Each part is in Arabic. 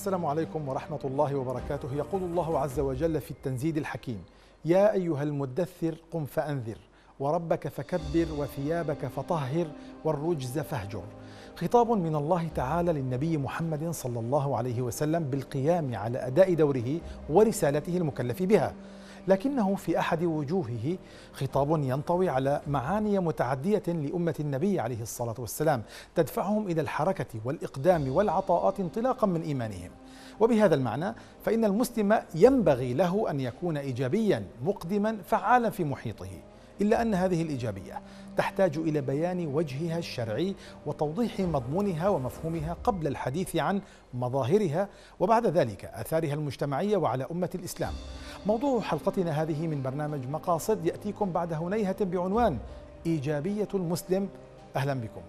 السلام عليكم ورحمة الله وبركاته يقول الله عز وجل في التنزيل الحكيم يا أيها المدثر قم فأنذر وربك فكبر وثيابك فطهر والرجز فاهجر خطاب من الله تعالى للنبي محمد صلى الله عليه وسلم بالقيام على أداء دوره ورسالته المكلف بها لكنه في أحد وجوهه خطاب ينطوي على معاني متعدية لأمة النبي عليه الصلاة والسلام تدفعهم إلى الحركة والإقدام والعطاءات انطلاقا من إيمانهم وبهذا المعنى فإن المسلم ينبغي له أن يكون إيجابيا مقدما فعالا في محيطه إلا أن هذه الإيجابية تحتاج إلى بيان وجهها الشرعي وتوضيح مضمونها ومفهومها قبل الحديث عن مظاهرها وبعد ذلك آثارها المجتمعية وعلى أمة الإسلام موضوع حلقتنا هذه من برنامج مقاصد يأتيكم بعد هنيهة بعنوان إيجابية المسلم أهلا بكم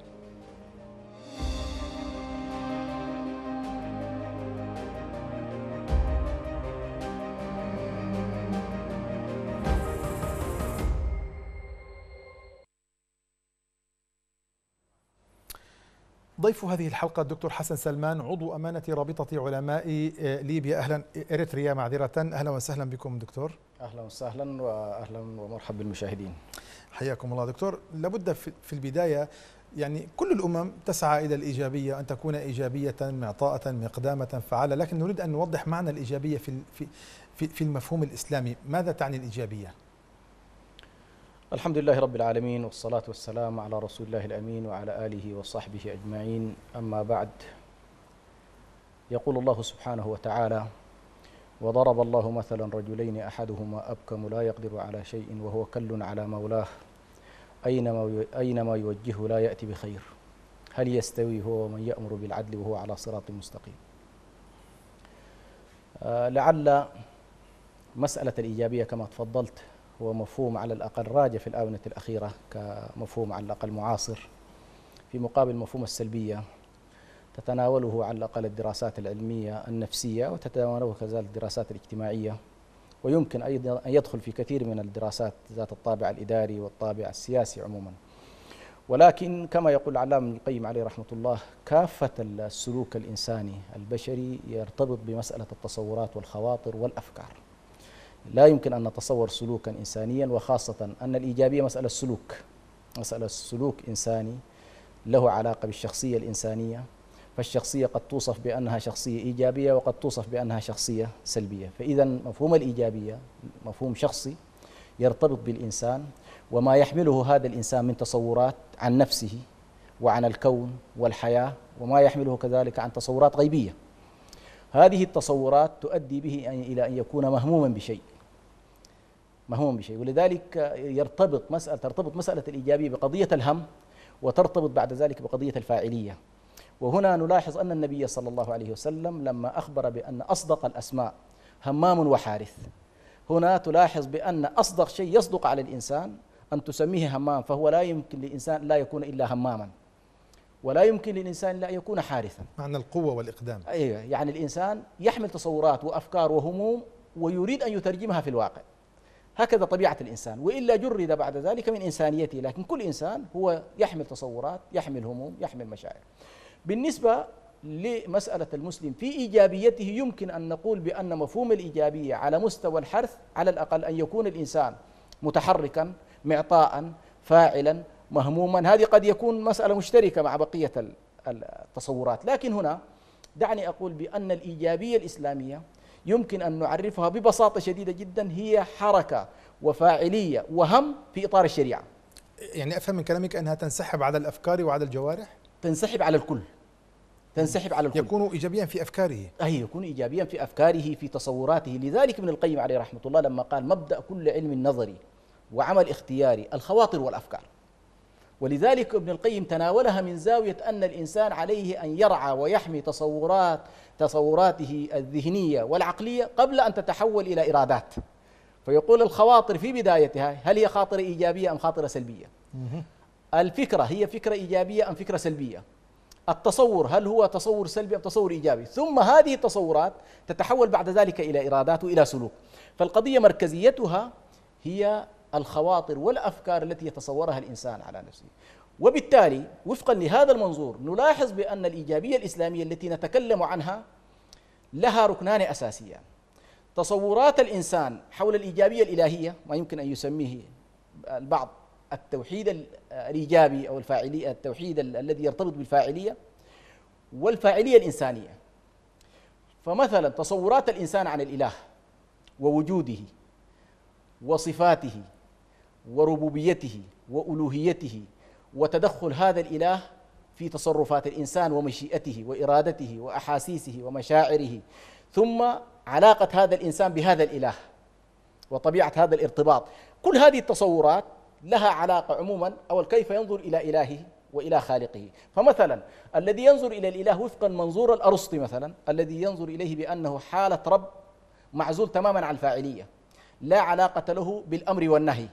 ضيف هذه الحلقة الدكتور حسن سلمان عضو أمانة رابطة علماء آه، ليبيا أهلا إريتريا معذرة أهلا وسهلا بكم دكتور أهلا وسهلا وأهلا ومرحبا بالمشاهدين حياكم الله دكتور لابد في البداية يعني كل الأمم تسعى إلى الإيجابية أن تكون إيجابية معطاءة مقدامة فعالة لكن نريد أن نوضح معنى الإيجابية في في المفهوم الإسلامي ماذا تعني الإيجابية؟ الحمد لله رب العالمين والصلاة والسلام على رسول الله الأمين وعلى آله وصحبه أجمعين أما بعد يقول الله سبحانه وتعالى وضرب الله مثلا رجلين أحدهما أبكم لا يقدر على شيء وهو كل على مولاه أينما, أينما يوجهه لا يأتي بخير هل يستوي هو ومن يأمر بالعدل وهو على صراط مستقيم آه، لعل مسألة الإيجابية كما تفضلت هو مفهوم على الأقل راجع في الآونة الأخيرة كمفهوم على الأقل معاصر في مقابل مفهوم السلبية تتناوله على الأقل الدراسات العلمية النفسية وتتناوله كذلك الدراسات الاجتماعية ويمكن أيضا أن يدخل في كثير من الدراسات ذات الطابع الإداري والطابع السياسي عموما ولكن كما يقول العلامة ابن القيم عليه رحمة الله كافة السلوك الإنساني البشري يرتبط بمسألة التصورات والخواطر والأفكار لا يمكن أن نتصور سلوكا إنسانيا وخاصة أن الإيجابية مسألة سلوك مسألة سلوك إنساني له علاقة بالشخصية الإنسانية فالشخصية قد توصف بأنها شخصية إيجابية وقد توصف بأنها شخصية سلبية فإذا مفهوم الإيجابية مفهوم شخصي يرتبط بالإنسان وما يحمله هذا الإنسان من تصورات عن نفسه وعن الكون والحياة وما يحمله كذلك عن تصورات غيبية هذه التصورات تؤدي به إلى أن يكون مهموما بشيء مهموما بشيء ولذلك يرتبط مسألة ترتبط مسألة الإيجابية بقضية الهم وترتبط بعد ذلك بقضية الفاعلية وهنا نلاحظ أن النبي صلى الله عليه وسلم لما أخبر بأن أصدق الأسماء همام وحارث هنا تلاحظ بأن أصدق شيء يصدق على الإنسان أن تسميه همام فهو لا يمكن لإنسان لا يكون إلا هماما ولا يمكن للإنسان لا يكون حارثا معنى القوة والإقدام أيوة يعني الإنسان يحمل تصورات وأفكار وهموم ويريد أن يترجمها في الواقع هكذا طبيعة الإنسان وإلا جرد بعد ذلك من إنسانيته لكن كل إنسان هو يحمل تصورات يحمل هموم يحمل مشاعر بالنسبة لمسألة المسلم في إيجابيته يمكن أن نقول بأن مفهوم الإيجابية على مستوى الحرث على الأقل أن يكون الإنسان متحركا معطاء فاعلا مهموما هذه قد يكون مسألة مشتركة مع بقية التصورات لكن هنا دعني أقول بأن الإيجابية الإسلامية يمكن أن نعرفها ببساطة شديدة جدا هي حركة وفاعلية وهم في إطار الشريعة يعني أفهم من كلامك أنها تنسحب على الأفكار وعلى الجوارح؟ تنسحب على الكل تنسحب على الكل يكون إيجابيا في أفكاره أي يكون إيجابيا في أفكاره في تصوراته لذلك ابن القيم عليه رحمة الله لما قال مبدأ كل علم نظري وعمل اختياري الخواطر والأفكار ولذلك ابن القيم تناولها من زاوية أن الإنسان عليه أن يرعى ويحمي تصورات تصوراته الذهنية والعقلية قبل أن تتحول إلى إرادات فيقول الخواطر في بدايتها هل هي خاطرة إيجابية أم خاطرة سلبية الفكرة هي فكرة إيجابية أم فكرة سلبية التصور هل هو تصور سلبي أم تصور إيجابي ثم هذه التصورات تتحول بعد ذلك إلى إرادات وإلى سلوك فالقضية مركزيتها هي الخواطر والافكار التي يتصورها الانسان على نفسه وبالتالي وفقا لهذا المنظور نلاحظ بان الايجابيه الاسلاميه التي نتكلم عنها لها ركنان اساسيان تصورات الانسان حول الايجابيه الالهيه ما يمكن ان يسميه البعض التوحيد الايجابي او الفاعليه التوحيد الذي يرتبط بالفاعليه والفاعليه الانسانيه فمثلا تصورات الانسان عن الاله ووجوده وصفاته وربوبيته والوهيته وتدخل هذا الاله في تصرفات الانسان ومشيئته وارادته واحاسيسه ومشاعره ثم علاقه هذا الانسان بهذا الاله وطبيعه هذا الارتباط كل هذه التصورات لها علاقه عموما أو كيف ينظر الى الهه والى خالقه فمثلا الذي ينظر الى الاله وفقا منظور الارسطي مثلا الذي ينظر اليه بانه حاله رب معزول تماما عن الفاعليه لا علاقه له بالامر والنهي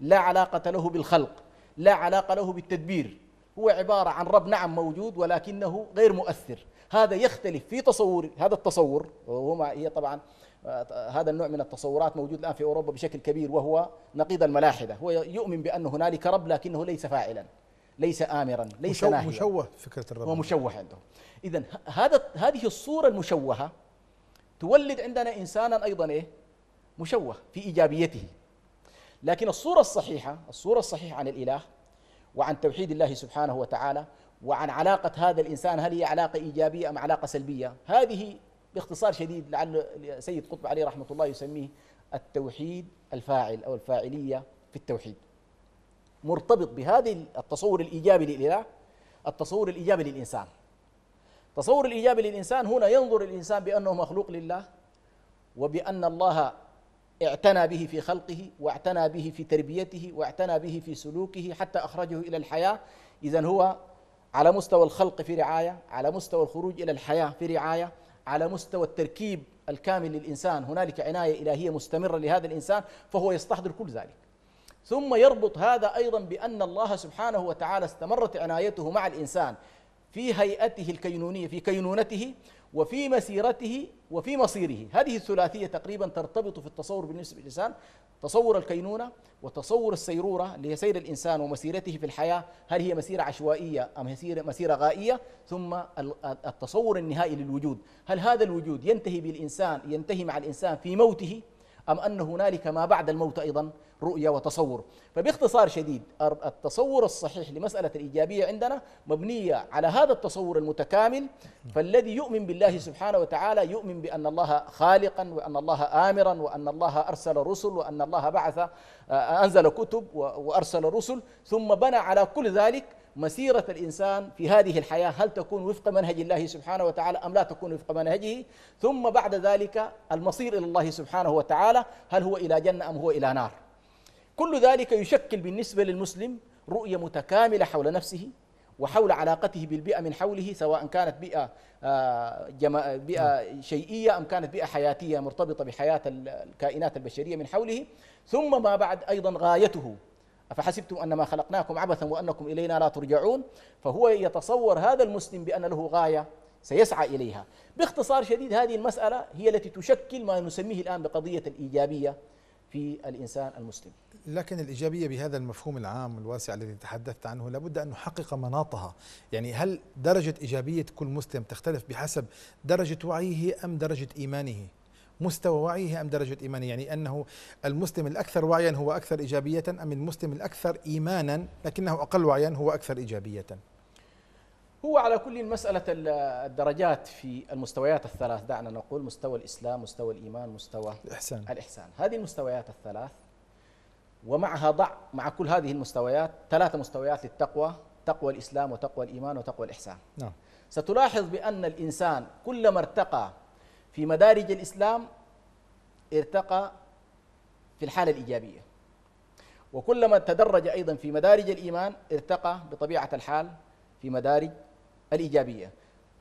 لا علاقة له بالخلق لا علاقة له بالتدبير هو عبارة عن رب نعم موجود ولكنه غير مؤثر هذا يختلف في تصور هذا التصور وهو هي طبعا هذا النوع من التصورات موجود الآن في أوروبا بشكل كبير وهو نقيض الملاحدة هو يؤمن بأن هنالك رب لكنه ليس فاعلا ليس آمرا ليس مشو ناهيا مشوه فكرة الرب هو مشوه عندهم إذا هذا هذه الصورة المشوهة تولد عندنا إنسانا أيضا إيه مشوه في إيجابيته لكن الصورة الصحيحة الصورة الصحيحة عن الإله وعن توحيد الله سبحانه وتعالى وعن علاقة هذا الإنسان هل هي علاقة إيجابية أم علاقة سلبية هذه باختصار شديد لعل سيد قطب عليه رحمة الله يسميه التوحيد الفاعل أو الفاعلية في التوحيد مرتبط بهذه التصور الإيجابي للإله التصور الإيجابي للإنسان تصور الإيجابي للإنسان هنا ينظر الإنسان بأنه مخلوق لله وبأن الله اعتنى به في خلقه واعتنى به في تربيته واعتنى به في سلوكه حتى اخرجه الى الحياه اذا هو على مستوى الخلق في رعايه على مستوى الخروج الى الحياه في رعايه على مستوى التركيب الكامل للانسان هنالك عنايه الهيه مستمره لهذا الانسان فهو يستحضر كل ذلك ثم يربط هذا ايضا بان الله سبحانه وتعالى استمرت عنايته مع الانسان في هيئته الكينونيه في كينونته وفي مسيرته وفي مصيره هذه الثلاثية تقريبا ترتبط في التصور بالنسبة للإنسان تصور الكينونة وتصور السيرورة اللي هي سير الإنسان ومسيرته في الحياة هل هي مسيرة عشوائية أم مسيرة, مسيرة غائية ثم التصور النهائي للوجود هل هذا الوجود ينتهي بالإنسان ينتهي مع الإنسان في موته أم أن هنالك ما بعد الموت أيضا رؤية وتصور فباختصار شديد التصور الصحيح لمسألة الإيجابية عندنا مبنية على هذا التصور المتكامل فالذي يؤمن بالله سبحانه وتعالى يؤمن بأن الله خالقا وأن الله آمرا وأن الله أرسل رسل وأن الله بعث آه، أنزل كتب وأرسل رسل ثم بنى على كل ذلك مسيرة الإنسان في هذه الحياة هل تكون وفق منهج الله سبحانه وتعالى أم لا تكون وفق منهجه ثم بعد ذلك المصير إلى الله سبحانه وتعالى هل هو إلى جنة أم هو إلى نار كل ذلك يشكل بالنسبة للمسلم رؤية متكاملة حول نفسه وحول علاقته بالبيئة من حوله سواء كانت بيئة آه، بيئة نعم. شيئية أم كانت بيئة حياتية مرتبطة بحياة الكائنات البشرية من حوله ثم ما بعد أيضا غايته أفحسبتم أنما خلقناكم عبثا وأنكم إلينا لا ترجعون فهو يتصور هذا المسلم بأن له غاية سيسعى إليها باختصار شديد هذه المسألة هي التي تشكل ما نسميه الآن بقضية الإيجابية في الإنسان المسلم لكن الإيجابية بهذا المفهوم العام الواسع الذي تحدثت عنه لابد أن نحقق مناطها يعني هل درجة إيجابية كل مسلم تختلف بحسب درجة وعيه أم درجة إيمانه مستوى وعيه أم درجة إيمانه يعني أنه المسلم الأكثر وعيا هو أكثر إيجابية أم المسلم الأكثر إيمانا لكنه أقل وعيا هو أكثر إيجابية هو على كل مسألة الدرجات في المستويات الثلاث دعنا نقول مستوى الإسلام مستوى الإيمان مستوى الإحسان الإحسان هذه المستويات الثلاث ومعها ضع مع كل هذه المستويات ثلاثة مستويات للتقوى تقوى الإسلام وتقوى الإيمان وتقوى الإحسان نعم. ستلاحظ بأن الإنسان كلما ارتقى في مدارج الإسلام ارتقى في الحالة الإيجابية وكلما تدرج أيضا في مدارج الإيمان ارتقى بطبيعة الحال في مدارج الإيجابية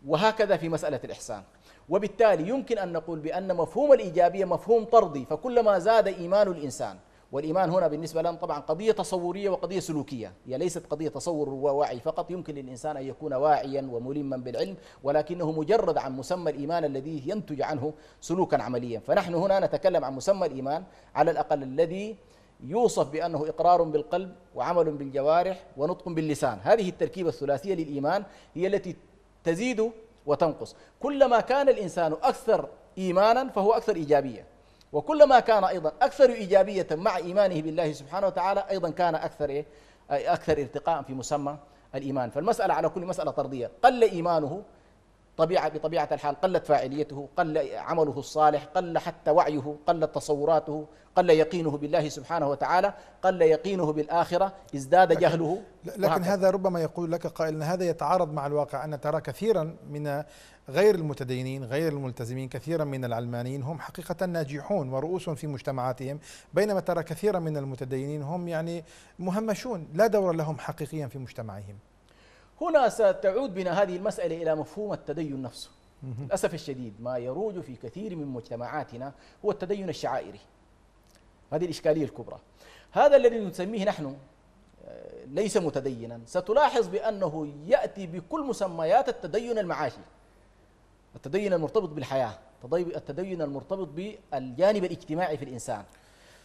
وهكذا في مسألة الإحسان وبالتالي يمكن أن نقول بأن مفهوم الإيجابية مفهوم طردي فكلما زاد إيمان الإنسان والإيمان هنا بالنسبة لنا طبعا قضية تصورية وقضية سلوكية هي ليست قضية تصور ووعي فقط يمكن للإنسان أن يكون واعيا وملما بالعلم ولكنه مجرد عن مسمى الإيمان الذي ينتج عنه سلوكا عمليا فنحن هنا نتكلم عن مسمى الإيمان على الأقل الذي يوصف بأنه إقرار بالقلب وعمل بالجوارح ونطق باللسان هذه التركيبة الثلاثية للإيمان هي التي تزيد وتنقص كلما كان الإنسان أكثر إيمانا فهو أكثر إيجابية وكلما كان أيضا أكثر إيجابية مع إيمانه بالله سبحانه وتعالى أيضا كان أكثر إيه؟ أكثر ارتقاء في مسمى الإيمان فالمسألة على كل مسألة طردية قل إيمانه طبيعة بطبيعة الحال قلت فاعليته قل عمله الصالح قل حتى وعيه قلت تصوراته قل يقينه بالله سبحانه وتعالى قل يقينه بالآخرة ازداد لكن جهله لكن وحكا. هذا ربما يقول لك قائل أن هذا يتعارض مع الواقع أن ترى كثيرا من غير المتدينين غير الملتزمين كثيرا من العلمانيين هم حقيقة ناجحون ورؤوس في مجتمعاتهم بينما ترى كثيرا من المتدينين هم يعني مهمشون لا دور لهم حقيقيا في مجتمعهم هنا ستعود بنا هذه المسألة إلى مفهوم التدين نفسه للأسف الشديد ما يروج في كثير من مجتمعاتنا هو التدين الشعائري هذه الإشكالية الكبرى هذا الذي نسميه نحن آه، ليس متدينا ستلاحظ بأنه يأتي بكل مسميات التدين المعاشي التدين المرتبط بالحياة التدين المرتبط بالجانب الاجتماعي في الإنسان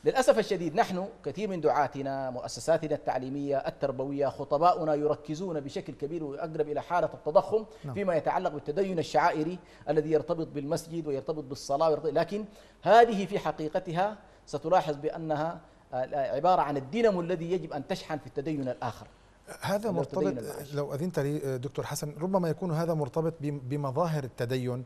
للأسف الشديد نحن كثير من دعاتنا مؤسساتنا التعليمية التربوية خطباؤنا يركزون بشكل كبير وأقرب إلى حالة التضخم نعم. فيما يتعلق بالتدين الشعائري الذي يرتبط بالمسجد ويرتبط بالصلاة ويرتبط لكن هذه في حقيقتها ستلاحظ بأنها آه، عبارة عن الدينامو الذي يجب أن تشحن في التدين الآخر هذا مرتبط لو أذنت لي آه، دكتور حسن ربما يكون هذا مرتبط بمظاهر التدين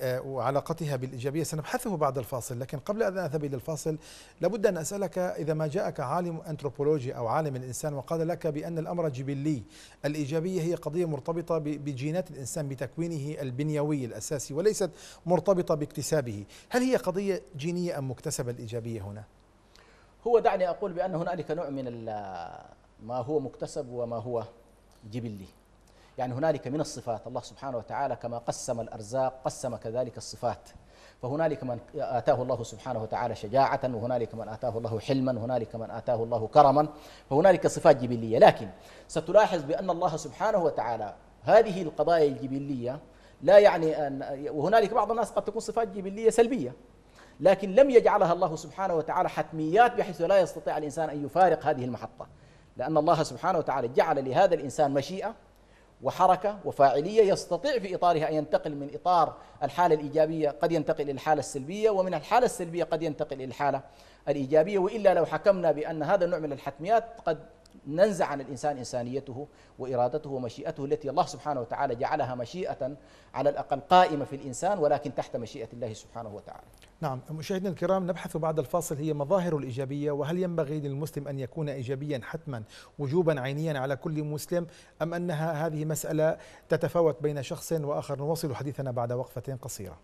آه، وعلاقتها بالإيجابية سنبحثه بعد الفاصل لكن قبل أن أذهب إلى الفاصل لابد أن أسألك إذا ما جاءك عالم أنثروبولوجي أو عالم الإنسان وقال لك بأن الأمر جبلي الإيجابية هي قضية مرتبطة بجينات الإنسان بتكوينه البنيوي الأساسي وليست مرتبطة باكتسابه هل هي قضية جينية أم مكتسبة الإيجابية هنا؟ هو دعني أقول بأن هنالك نوع من ما هو مكتسب وما هو جبلي يعني هنالك من الصفات الله سبحانه وتعالى كما قسم الأرزاق قسم كذلك الصفات فهنالك من آتاه الله سبحانه وتعالى شجاعة وهنالك من آتاه الله حلما وهنالك من آتاه الله كرما فهنالك صفات جبلية لكن ستلاحظ بأن الله سبحانه وتعالى هذه القضايا الجبلية لا يعني أن وهنالك بعض الناس قد تكون صفات جبلية سلبية لكن لم يجعلها الله سبحانه وتعالى حتميات بحيث لا يستطيع الإنسان أن يفارق هذه المحطة لأن الله سبحانه وتعالى جعل لهذا الإنسان مشيئة وحركة وفاعلية يستطيع في إطارها أن ينتقل من إطار الحالة الإيجابية قد ينتقل إلى الحالة السلبية ومن الحالة السلبية قد ينتقل إلى الحالة الإيجابية وإلا لو حكمنا بأن هذا النوع من الحتميات قد ننزع عن الإنسان إنسانيته وإرادته ومشيئته التي الله سبحانه وتعالى جعلها مشيئة على الأقل قائمة في الإنسان ولكن تحت مشيئة الله سبحانه وتعالى نعم مشاهدينا الكرام نبحث بعد الفاصل هي مظاهر الإيجابية وهل ينبغي للمسلم أن يكون إيجابيا حتما وجوبا عينيا على كل مسلم أم أنها هذه مسألة تتفاوت بين شخص وآخر نواصل حديثنا بعد وقفة قصيرة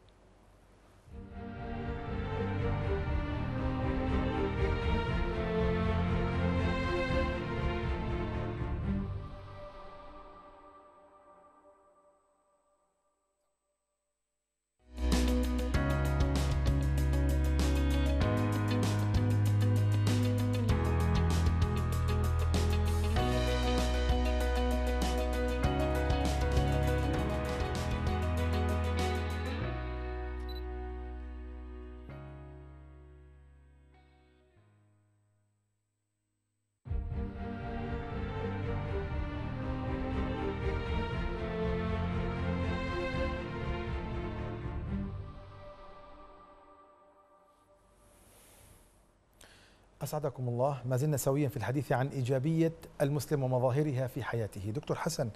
أسعدكم الله ما زلنا سويا في الحديث عن إيجابية المسلم ومظاهرها في حياته دكتور حسن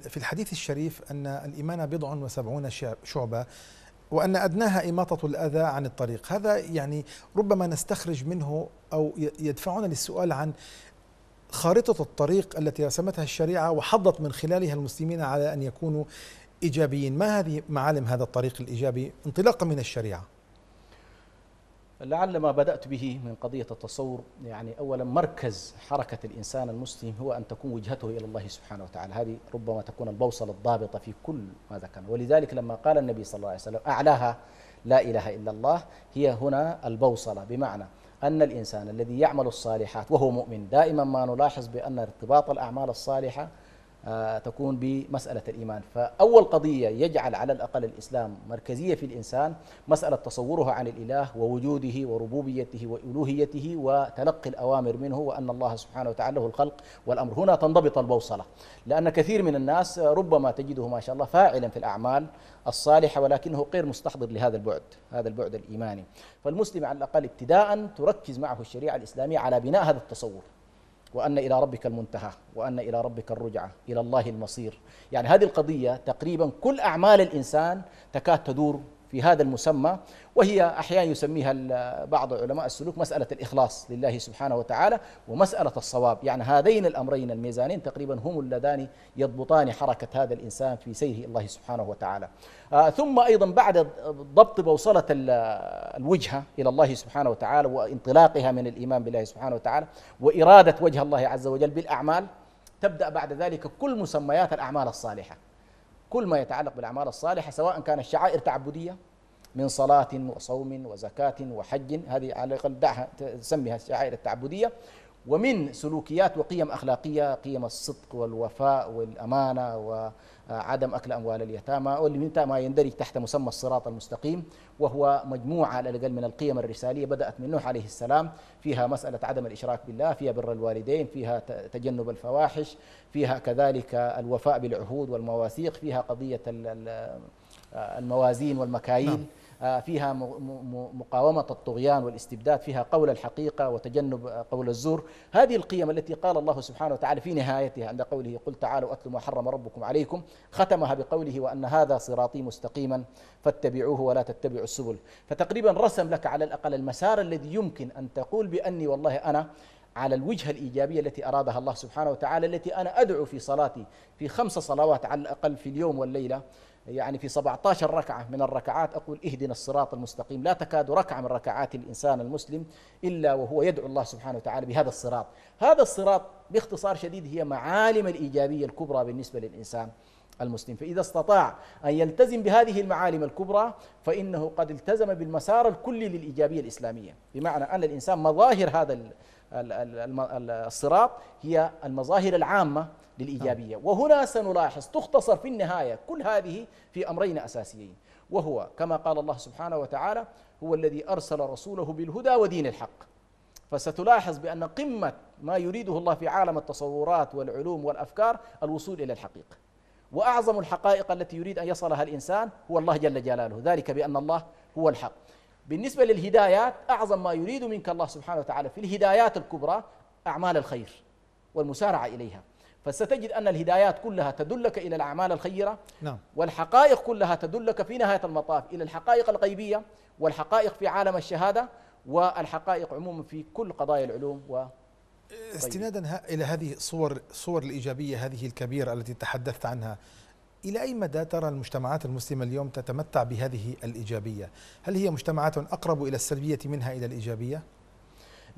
في الحديث الشريف أن الإيمان بضع وسبعون شعبة وأن أدناها إماطة الأذى عن الطريق هذا يعني ربما نستخرج منه أو يدفعنا للسؤال عن خارطة الطريق التي رسمتها الشريعة وحضت من خلالها المسلمين على أن يكونوا إيجابيين ما هذه معالم هذا الطريق الإيجابي انطلاقا من الشريعة لعل ما بدأت به من قضية التصور يعني أولا مركز حركة الإنسان المسلم هو أن تكون وجهته إلى الله سبحانه وتعالى هذه ربما تكون البوصلة الضابطة في كل ما ذكرنا ولذلك لما قال النبي صلى الله عليه وسلم أعلاها لا إله إلا الله هي هنا البوصلة بمعنى أن الإنسان الذي يعمل الصالحات وهو مؤمن دائما ما نلاحظ بأن ارتباط الأعمال الصالحة آه، تكون بمسألة الإيمان فأول قضية يجعل على الأقل الإسلام مركزية في الإنسان مسألة تصورها عن الإله ووجوده وربوبيته وألوهيته وتلقي الأوامر منه وأن الله سبحانه وتعالى له الخلق والأمر هنا تنضبط البوصلة لأن كثير من الناس ربما تجده ما شاء الله فاعلا في الأعمال الصالحة ولكنه غير مستحضر لهذا البعد هذا البعد الإيماني فالمسلم على الأقل ابتداء تركز معه الشريعة الإسلامية على بناء هذا التصور وأن إلى ربك المنتهى وأن إلى ربك الرجعة إلى الله المصير يعني هذه القضية تقريبا كل أعمال الإنسان تكاد تدور في هذا المسمى وهي أحيانا يسميها بعض علماء السلوك مسألة الإخلاص لله سبحانه وتعالى ومسألة الصواب يعني هذين الأمرين الميزانين تقريبا هم اللذان يضبطان حركة هذا الإنسان في سيره الله سبحانه وتعالى آه ثم أيضا بعد ضبط بوصلة الوجهة إلى الله سبحانه وتعالى وانطلاقها من الإيمان بالله سبحانه وتعالى وإرادة وجه الله عز وجل بالأعمال تبدأ بعد ذلك كل مسميات الأعمال الصالحة كل ما يتعلق بالاعمال الصالحه سواء كانت شعائر تعبديه من صلاة وصوم وزكاة وحج هذه على الأقل دعها تسميها الشعائر التعبدية ومن سلوكيات وقيم أخلاقية قيم الصدق والوفاء والأمانة عدم أكل أموال اليتامى واللي ما يندرج تحت مسمى الصراط المستقيم وهو مجموعة على الأقل من القيم الرسالية بدأت من نوح عليه السلام فيها مسألة عدم الإشراك بالله فيها بر الوالدين فيها تجنب الفواحش فيها كذلك الوفاء بالعهود والمواثيق فيها قضية آه، الموازين والمكاييل نعم. آه، فيها مقاومة الطغيان والاستبداد فيها قول الحقيقة وتجنب قول الزور هذه القيم التي قال الله سبحانه وتعالى في نهايتها عند قوله قل تعالوا أتلوا ما حرم ربكم عليكم ختمها بقوله وأن هذا صراطي مستقيما فاتبعوه ولا تتبعوا السبل فتقريبا رسم لك على الأقل المسار الذي يمكن أن تقول بأني والله أنا على الوجهة الإيجابية التي أرادها الله سبحانه وتعالى التي أنا أدعو في صلاتي في خمس صلوات على الأقل في اليوم والليلة يعني في 17 ركعة من الركعات أقول اهدنا الصراط المستقيم لا تكاد ركعة من ركعات الإنسان المسلم إلا وهو يدعو الله سبحانه وتعالى بهذا الصراط هذا الصراط باختصار شديد هي معالم الإيجابية الكبرى بالنسبة للإنسان المسلم فإذا استطاع أن يلتزم بهذه المعالم الكبرى فإنه قد التزم بالمسار الكلي للإيجابية الإسلامية بمعنى أن الإنسان مظاهر هذا الصراط هي المظاهر العامة للإيجابية وهنا سنلاحظ تختصر في النهاية كل هذه في أمرين أساسيين وهو كما قال الله سبحانه وتعالى هو الذي أرسل رسوله بالهدى ودين الحق فستلاحظ بأن قمة ما يريده الله في عالم التصورات والعلوم والأفكار الوصول إلى الحقيقة وأعظم الحقائق التي يريد أن يصلها الإنسان هو الله جل جلاله ذلك بأن الله هو الحق بالنسبة للهدايات أعظم ما يريد منك الله سبحانه وتعالى في الهدايات الكبرى أعمال الخير والمسارعة إليها فستجد أن الهدايات كلها تدلك إلى الأعمال الخيرة نعم. والحقائق كلها تدلك في نهاية المطاف إلى الحقائق الغيبية والحقائق في عالم الشهادة والحقائق عموما في كل قضايا العلوم و إيه، استنادا إلى هذه صور صور الإيجابية هذه الكبيرة التي تحدثت عنها إلى أي مدى ترى المجتمعات المسلمة اليوم تتمتع بهذه الإيجابية؟ هل هي مجتمعات أقرب إلى السلبية منها إلى الإيجابية؟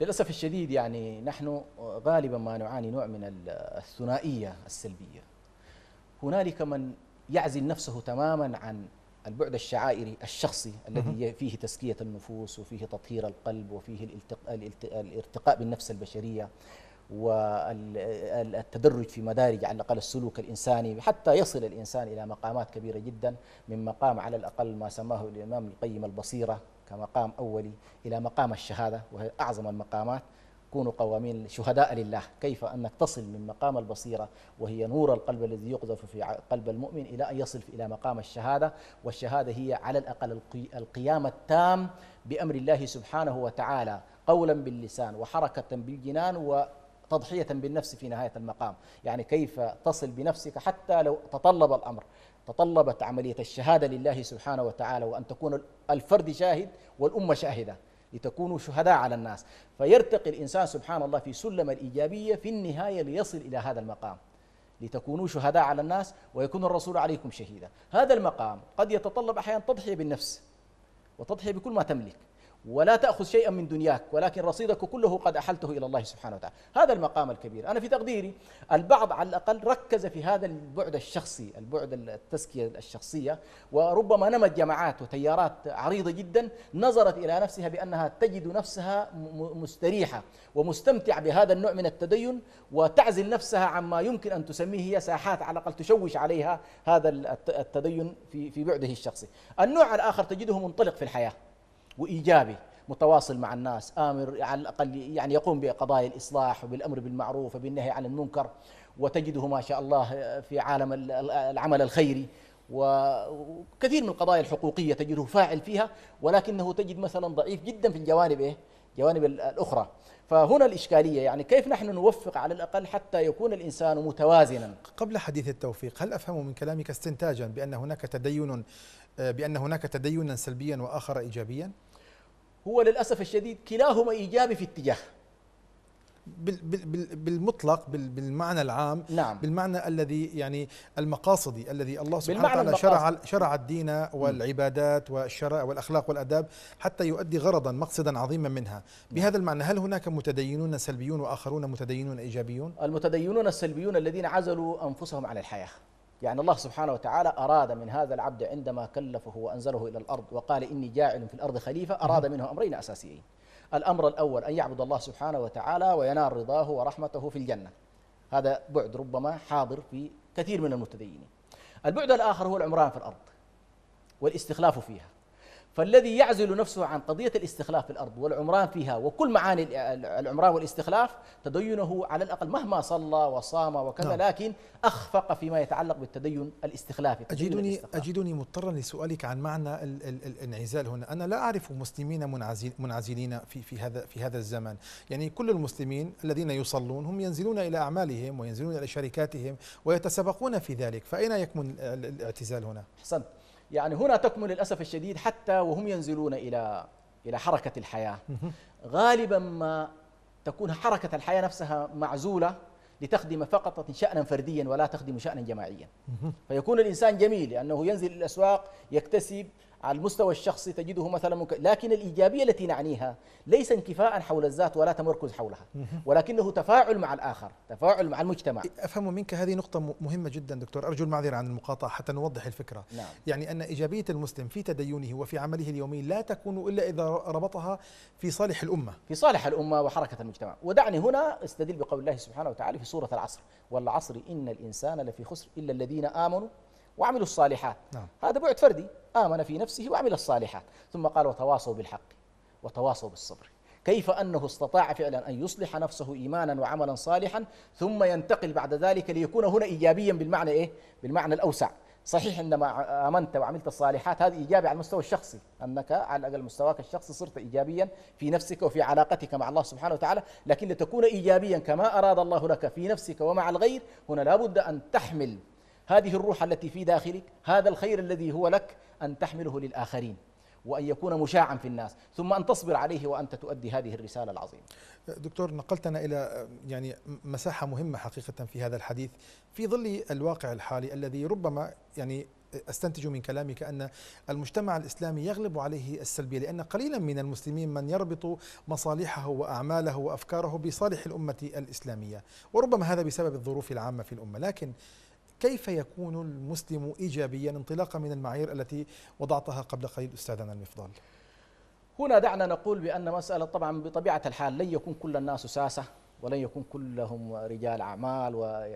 للأسف الشديد يعني نحن غالبا ما نعاني نوع من الثنائية السلبية هنالك من يعزل نفسه تماما عن البعد الشعائري الشخصي الذي فيه تزكية النفوس وفيه تطهير القلب وفيه الارتقاء بالنفس البشرية والتدرج في مدارج على الاقل السلوك الانساني حتى يصل الانسان الى مقامات كبيره جدا من مقام على الاقل ما سماه الامام القيم البصيره كمقام أولي إلى مقام الشهادة وهي أعظم المقامات كونوا قوامين شهداء لله كيف أنك تصل من مقام البصيرة وهي نور القلب الذي يقذف في قلب المؤمن إلى أن يصل إلى مقام الشهادة والشهادة هي على الأقل القيام التام بأمر الله سبحانه وتعالى قولا باللسان وحركة بالجنان و تضحية بالنفس في نهاية المقام يعني كيف تصل بنفسك حتى لو تطلب الأمر تطلبت عملية الشهادة لله سبحانه وتعالى وأن تكون الفرد شاهد والأمة شاهدة لتكونوا شهداء على الناس فيرتقي الإنسان سبحان الله في سلم الإيجابية في النهاية ليصل إلى هذا المقام لتكونوا شهداء على الناس ويكون الرسول عليكم شهيدا هذا المقام قد يتطلب أحيانا تضحية بالنفس وتضحية بكل ما تملك ولا تأخذ شيئا من دنياك ولكن رصيدك كله قد أحلته إلى الله سبحانه وتعالى هذا المقام الكبير أنا في تقديري البعض على الأقل ركز في هذا البعد الشخصي البعد التزكية الشخصية وربما نمت جماعات وتيارات عريضة جدا نظرت إلى نفسها بأنها تجد نفسها مستريحة ومستمتعة بهذا النوع من التدين وتعزل نفسها عما يمكن أن تسميه هي ساحات على الأقل تشوش عليها هذا التدين في بعده الشخصي النوع الآخر تجده منطلق في الحياة وايجابي متواصل مع الناس امر على الاقل يعني يقوم بقضايا الاصلاح وبالامر بالمعروف وبالنهي عن المنكر وتجده ما شاء الله في عالم العمل الخيري وكثير من القضايا الحقوقيه تجده فاعل فيها ولكنه تجد مثلا ضعيف جدا في الجوانب ايه؟ الجوانب الاخرى فهنا الاشكاليه يعني كيف نحن نوفق على الاقل حتى يكون الانسان متوازنا قبل حديث التوفيق هل افهم من كلامك استنتاجا بان هناك تدين آه، بأن هناك تدينا سلبيا وآخر إيجابيا؟ هو للأسف الشديد كلاهما إيجابي في اتجاه بالمطلق بالمعنى العام نعم. بالمعنى الذي يعني المقاصدي الذي الله سبحانه وتعالى شرع شرع الدين والعبادات والشرع والاخلاق والاداب حتى يؤدي غرضا مقصدا عظيما منها نعم. بهذا المعنى هل هناك متدينون سلبيون واخرون متدينون ايجابيون المتدينون السلبيون الذين عزلوا انفسهم عن الحياه يعني الله سبحانه وتعالى أراد من هذا العبد عندما كلفه وأنزله إلى الأرض وقال إني جاعل في الأرض خليفة أراد منه أمرين أساسيين الأمر الأول أن يعبد الله سبحانه وتعالى وينال رضاه ورحمته في الجنة هذا بعد ربما حاضر في كثير من المتدينين البعد الآخر هو العمران في الأرض والاستخلاف فيها فالذي يعزل نفسه عن قضية الاستخلاف في الأرض والعمران فيها وكل معاني العمران والاستخلاف تدينه على الأقل مهما صلى وصام وكذا نعم. لكن أخفق فيما يتعلق بالتدين الاستخلافي أجدني, الاستخلاف. أجدني مضطرا لسؤالك عن معنى الـ الـ الانعزال هنا أنا لا أعرف مسلمين منعزلين في, في, هذا في هذا الزمن يعني كل المسلمين الذين يصلون هم ينزلون إلى أعمالهم وينزلون إلى شركاتهم ويتسابقون في ذلك فأين يكمن الاعتزال هنا؟ حسنت يعني هنا تكمن للأسف الشديد حتى وهم ينزلون إلى إلى حركة الحياة غالبا ما تكون حركة الحياة نفسها معزولة لتخدم فقط شأنا فرديا ولا تخدم شأنا جماعيا فيكون الإنسان جميل لأنه ينزل الأسواق يكتسب على المستوى الشخصي تجده مثلا ممكن لكن الإيجابية التي نعنيها ليس انكفاء حول الذات ولا تمركز حولها ولكنه تفاعل مع الآخر تفاعل مع المجتمع إيه، أفهم منك هذه نقطة مهمة جدا دكتور أرجو المعذرة عن المقاطعة حتى نوضح الفكرة نعم. يعني أن إيجابية المسلم في تدينه وفي عمله اليومي لا تكون إلا إذا ربطها في صالح الأمة في صالح الأمة وحركة المجتمع ودعني هنا استدل بقول الله سبحانه وتعالى في سورة العصر والعصر إن الإنسان لفي خسر إلا الذين آمنوا وعملوا الصالحات نعم. هذا بعد فردي آمن في نفسه وعمل الصالحات ثم قال وتواصوا بالحق وتواصوا بالصبر كيف أنه استطاع فعلا أن يصلح نفسه إيمانا وعملا صالحا ثم ينتقل بعد ذلك ليكون هنا إيجابيا بالمعنى إيه؟ بالمعنى الأوسع صحيح عندما آمنت وعملت الصالحات هذا إيجابي على المستوى الشخصي أنك على الأقل مستواك الشخصي صرت إيجابيا في نفسك وفي علاقتك مع الله سبحانه وتعالى لكن لتكون إيجابيا كما أراد الله لك في نفسك ومع الغير هنا لابد أن تحمل هذه الروح التي في داخلك هذا الخير الذي هو لك أن تحمله للآخرين وأن يكون مشاعا في الناس ثم أن تصبر عليه وأنت تؤدي هذه الرسالة العظيمة دكتور نقلتنا إلى يعني مساحة مهمة حقيقة في هذا الحديث في ظل الواقع الحالي الذي ربما يعني استنتج من كلامك ان المجتمع الاسلامي يغلب عليه السلبيه لان قليلا من المسلمين من يربط مصالحه واعماله وافكاره بصالح الامه الاسلاميه وربما هذا بسبب الظروف العامه في الامه لكن كيف يكون المسلم إيجابيا انطلاقا من المعايير التي وضعتها قبل قليل أستاذنا المفضل هنا دعنا نقول بأن مسألة طبعا بطبيعة الحال لن يكون كل الناس ساسة ولن يكون كلهم رجال أعمال و...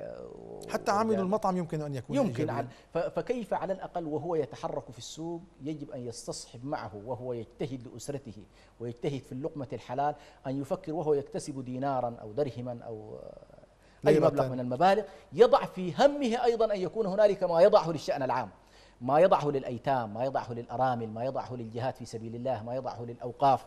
حتى عامل المطعم يمكن أن يكون يمكن على فكيف على الأقل وهو يتحرك في السوق يجب أن يستصحب معه وهو يجتهد لأسرته ويجتهد في اللقمة الحلال أن يفكر وهو يكتسب دينارا أو درهما أو أي مبلغ من المبالغ يضع في همه أيضا أن يكون هنالك ما يضعه للشأن العام ما يضعه للأيتام ما يضعه للأرامل ما يضعه للجهات في سبيل الله ما يضعه للأوقاف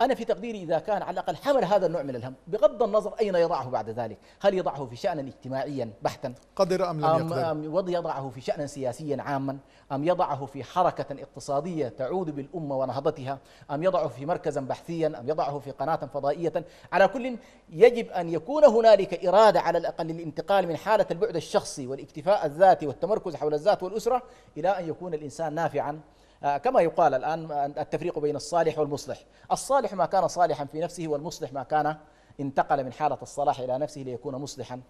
أنا في تقديري إذا كان على الأقل حمل هذا النوع من الهم بغض النظر أين يضعه بعد ذلك هل يضعه في شأن اجتماعيا بحتا قدر أم لم أم يقدر أم يضعه في شأن سياسيا عاما أم يضعه في حركة اقتصادية تعود بالأمة ونهضتها أم يضعه في مركزا بحثيا أم يضعه في قناة فضائية على كل يجب أن يكون هنالك إرادة على الأقل للانتقال من حالة البعد الشخصي والاكتفاء الذاتي والتمركز حول الذات والأسرة إلى أن يكون الإنسان نافعا آه، كما يقال الآن آه، التفريق بين الصالح والمصلح الصالح ما كان صالحا في نفسه والمصلح ما كان انتقل من حالة الصلاح إلى نفسه ليكون مصلحا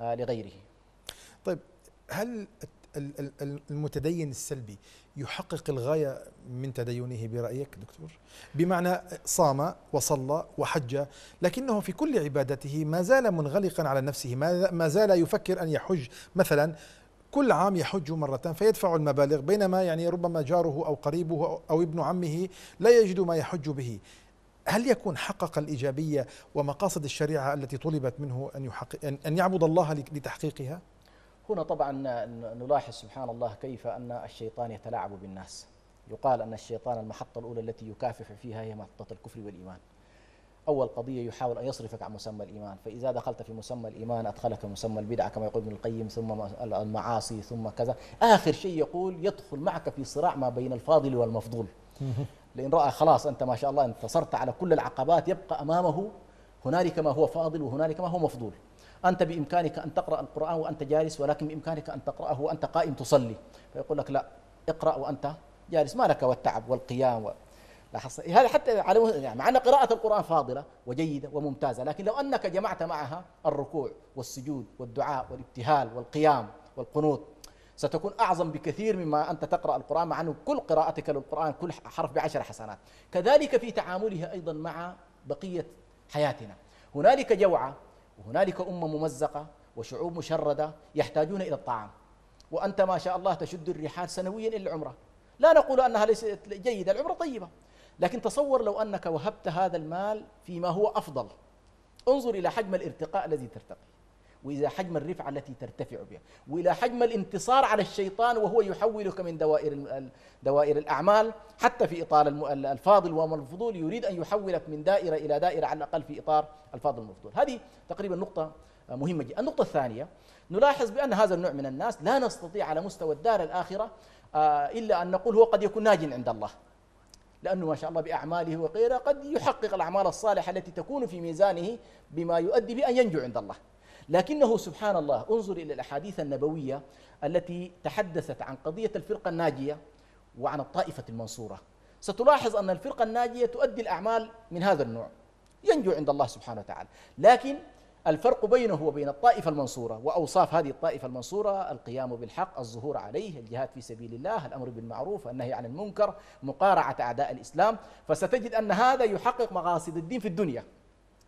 آه، لغيره طيب هل المتدين السلبي يحقق الغاية من تدينه برأيك دكتور بمعنى صام وصلى وحج لكنه في كل عبادته ما زال منغلقا على نفسه ما زال يفكر أن يحج مثلا كل عام يحج مرة فيدفع المبالغ بينما يعني ربما جاره أو قريبه أو ابن عمه لا يجد ما يحج به هل يكون حقق الإيجابية ومقاصد الشريعة التي طلبت منه أن, يحقق أن يعبد الله لتحقيقها؟ هنا طبعا نلاحظ سبحان الله كيف أن الشيطان يتلاعب بالناس يقال أن الشيطان المحطة الأولى التي يكافح فيها هي محطة الكفر والإيمان أول قضية يحاول أن يصرفك عن مسمى الإيمان فإذا دخلت في مسمى الإيمان أدخلك مسمى البدعة كما يقول ابن القيم ثم المعاصي ثم كذا آخر شيء يقول يدخل معك في صراع ما بين الفاضل والمفضول لأن رأى خلاص أنت ما شاء الله انتصرت على كل العقبات يبقى أمامه هنالك ما هو فاضل وهنالك ما هو مفضول أنت بإمكانك أن تقرأ القرآن وأنت جالس ولكن بإمكانك أن تقرأه وأنت قائم تصلي فيقول لك لا اقرأ وأنت جالس ما لك والتعب والقيام لاحظت هذا حتى على يعني مع ان قراءه القران فاضله وجيده وممتازه لكن لو انك جمعت معها الركوع والسجود والدعاء والابتهال والقيام والقنوط ستكون أعظم بكثير مما أنت تقرأ القرآن مع أنه كل قراءتك للقرآن كل حرف بعشر حسنات كذلك في تعاملها أيضا مع بقية حياتنا هنالك جوعة وهنالك أمة ممزقة وشعوب مشردة يحتاجون إلى الطعام وأنت ما شاء الله تشد الرحال سنويا إلى العمرة لا نقول أنها ليست جيدة العمرة طيبة لكن تصور لو أنك وهبت هذا المال فيما هو أفضل انظر إلى حجم الارتقاء الذي ترتقي وإلى حجم الرفعة التي ترتفع بها وإلى حجم الانتصار على الشيطان وهو يحولك من دوائر دوائر الأعمال حتى في إطار الفاضل والمفضول يريد أن يحولك من دائرة إلى دائرة على الأقل في إطار الفاضل والمفضول هذه تقريبا نقطة آه، مهمة جدا النقطة الثانية نلاحظ بأن هذا النوع من الناس لا نستطيع على مستوى الدار الآخرة آه، إلا أن نقول هو قد يكون ناج عند الله لأنه ما شاء الله بأعماله وغيره قد يحقق الأعمال الصالحة التي تكون في ميزانه بما يؤدي بأن ينجو عند الله لكنه سبحان الله انظر إلى الأحاديث النبوية التي تحدثت عن قضية الفرقة الناجية وعن الطائفة المنصورة ستلاحظ أن الفرقة الناجية تؤدي الأعمال من هذا النوع ينجو عند الله سبحانه وتعالى لكن الفرق بينه وبين الطائفة المنصورة وأوصاف هذه الطائفة المنصورة القيام بالحق الظهور عليه الجهاد في سبيل الله الأمر بالمعروف النهي عن المنكر مقارعة أعداء الإسلام فستجد أن هذا يحقق مقاصد الدين في الدنيا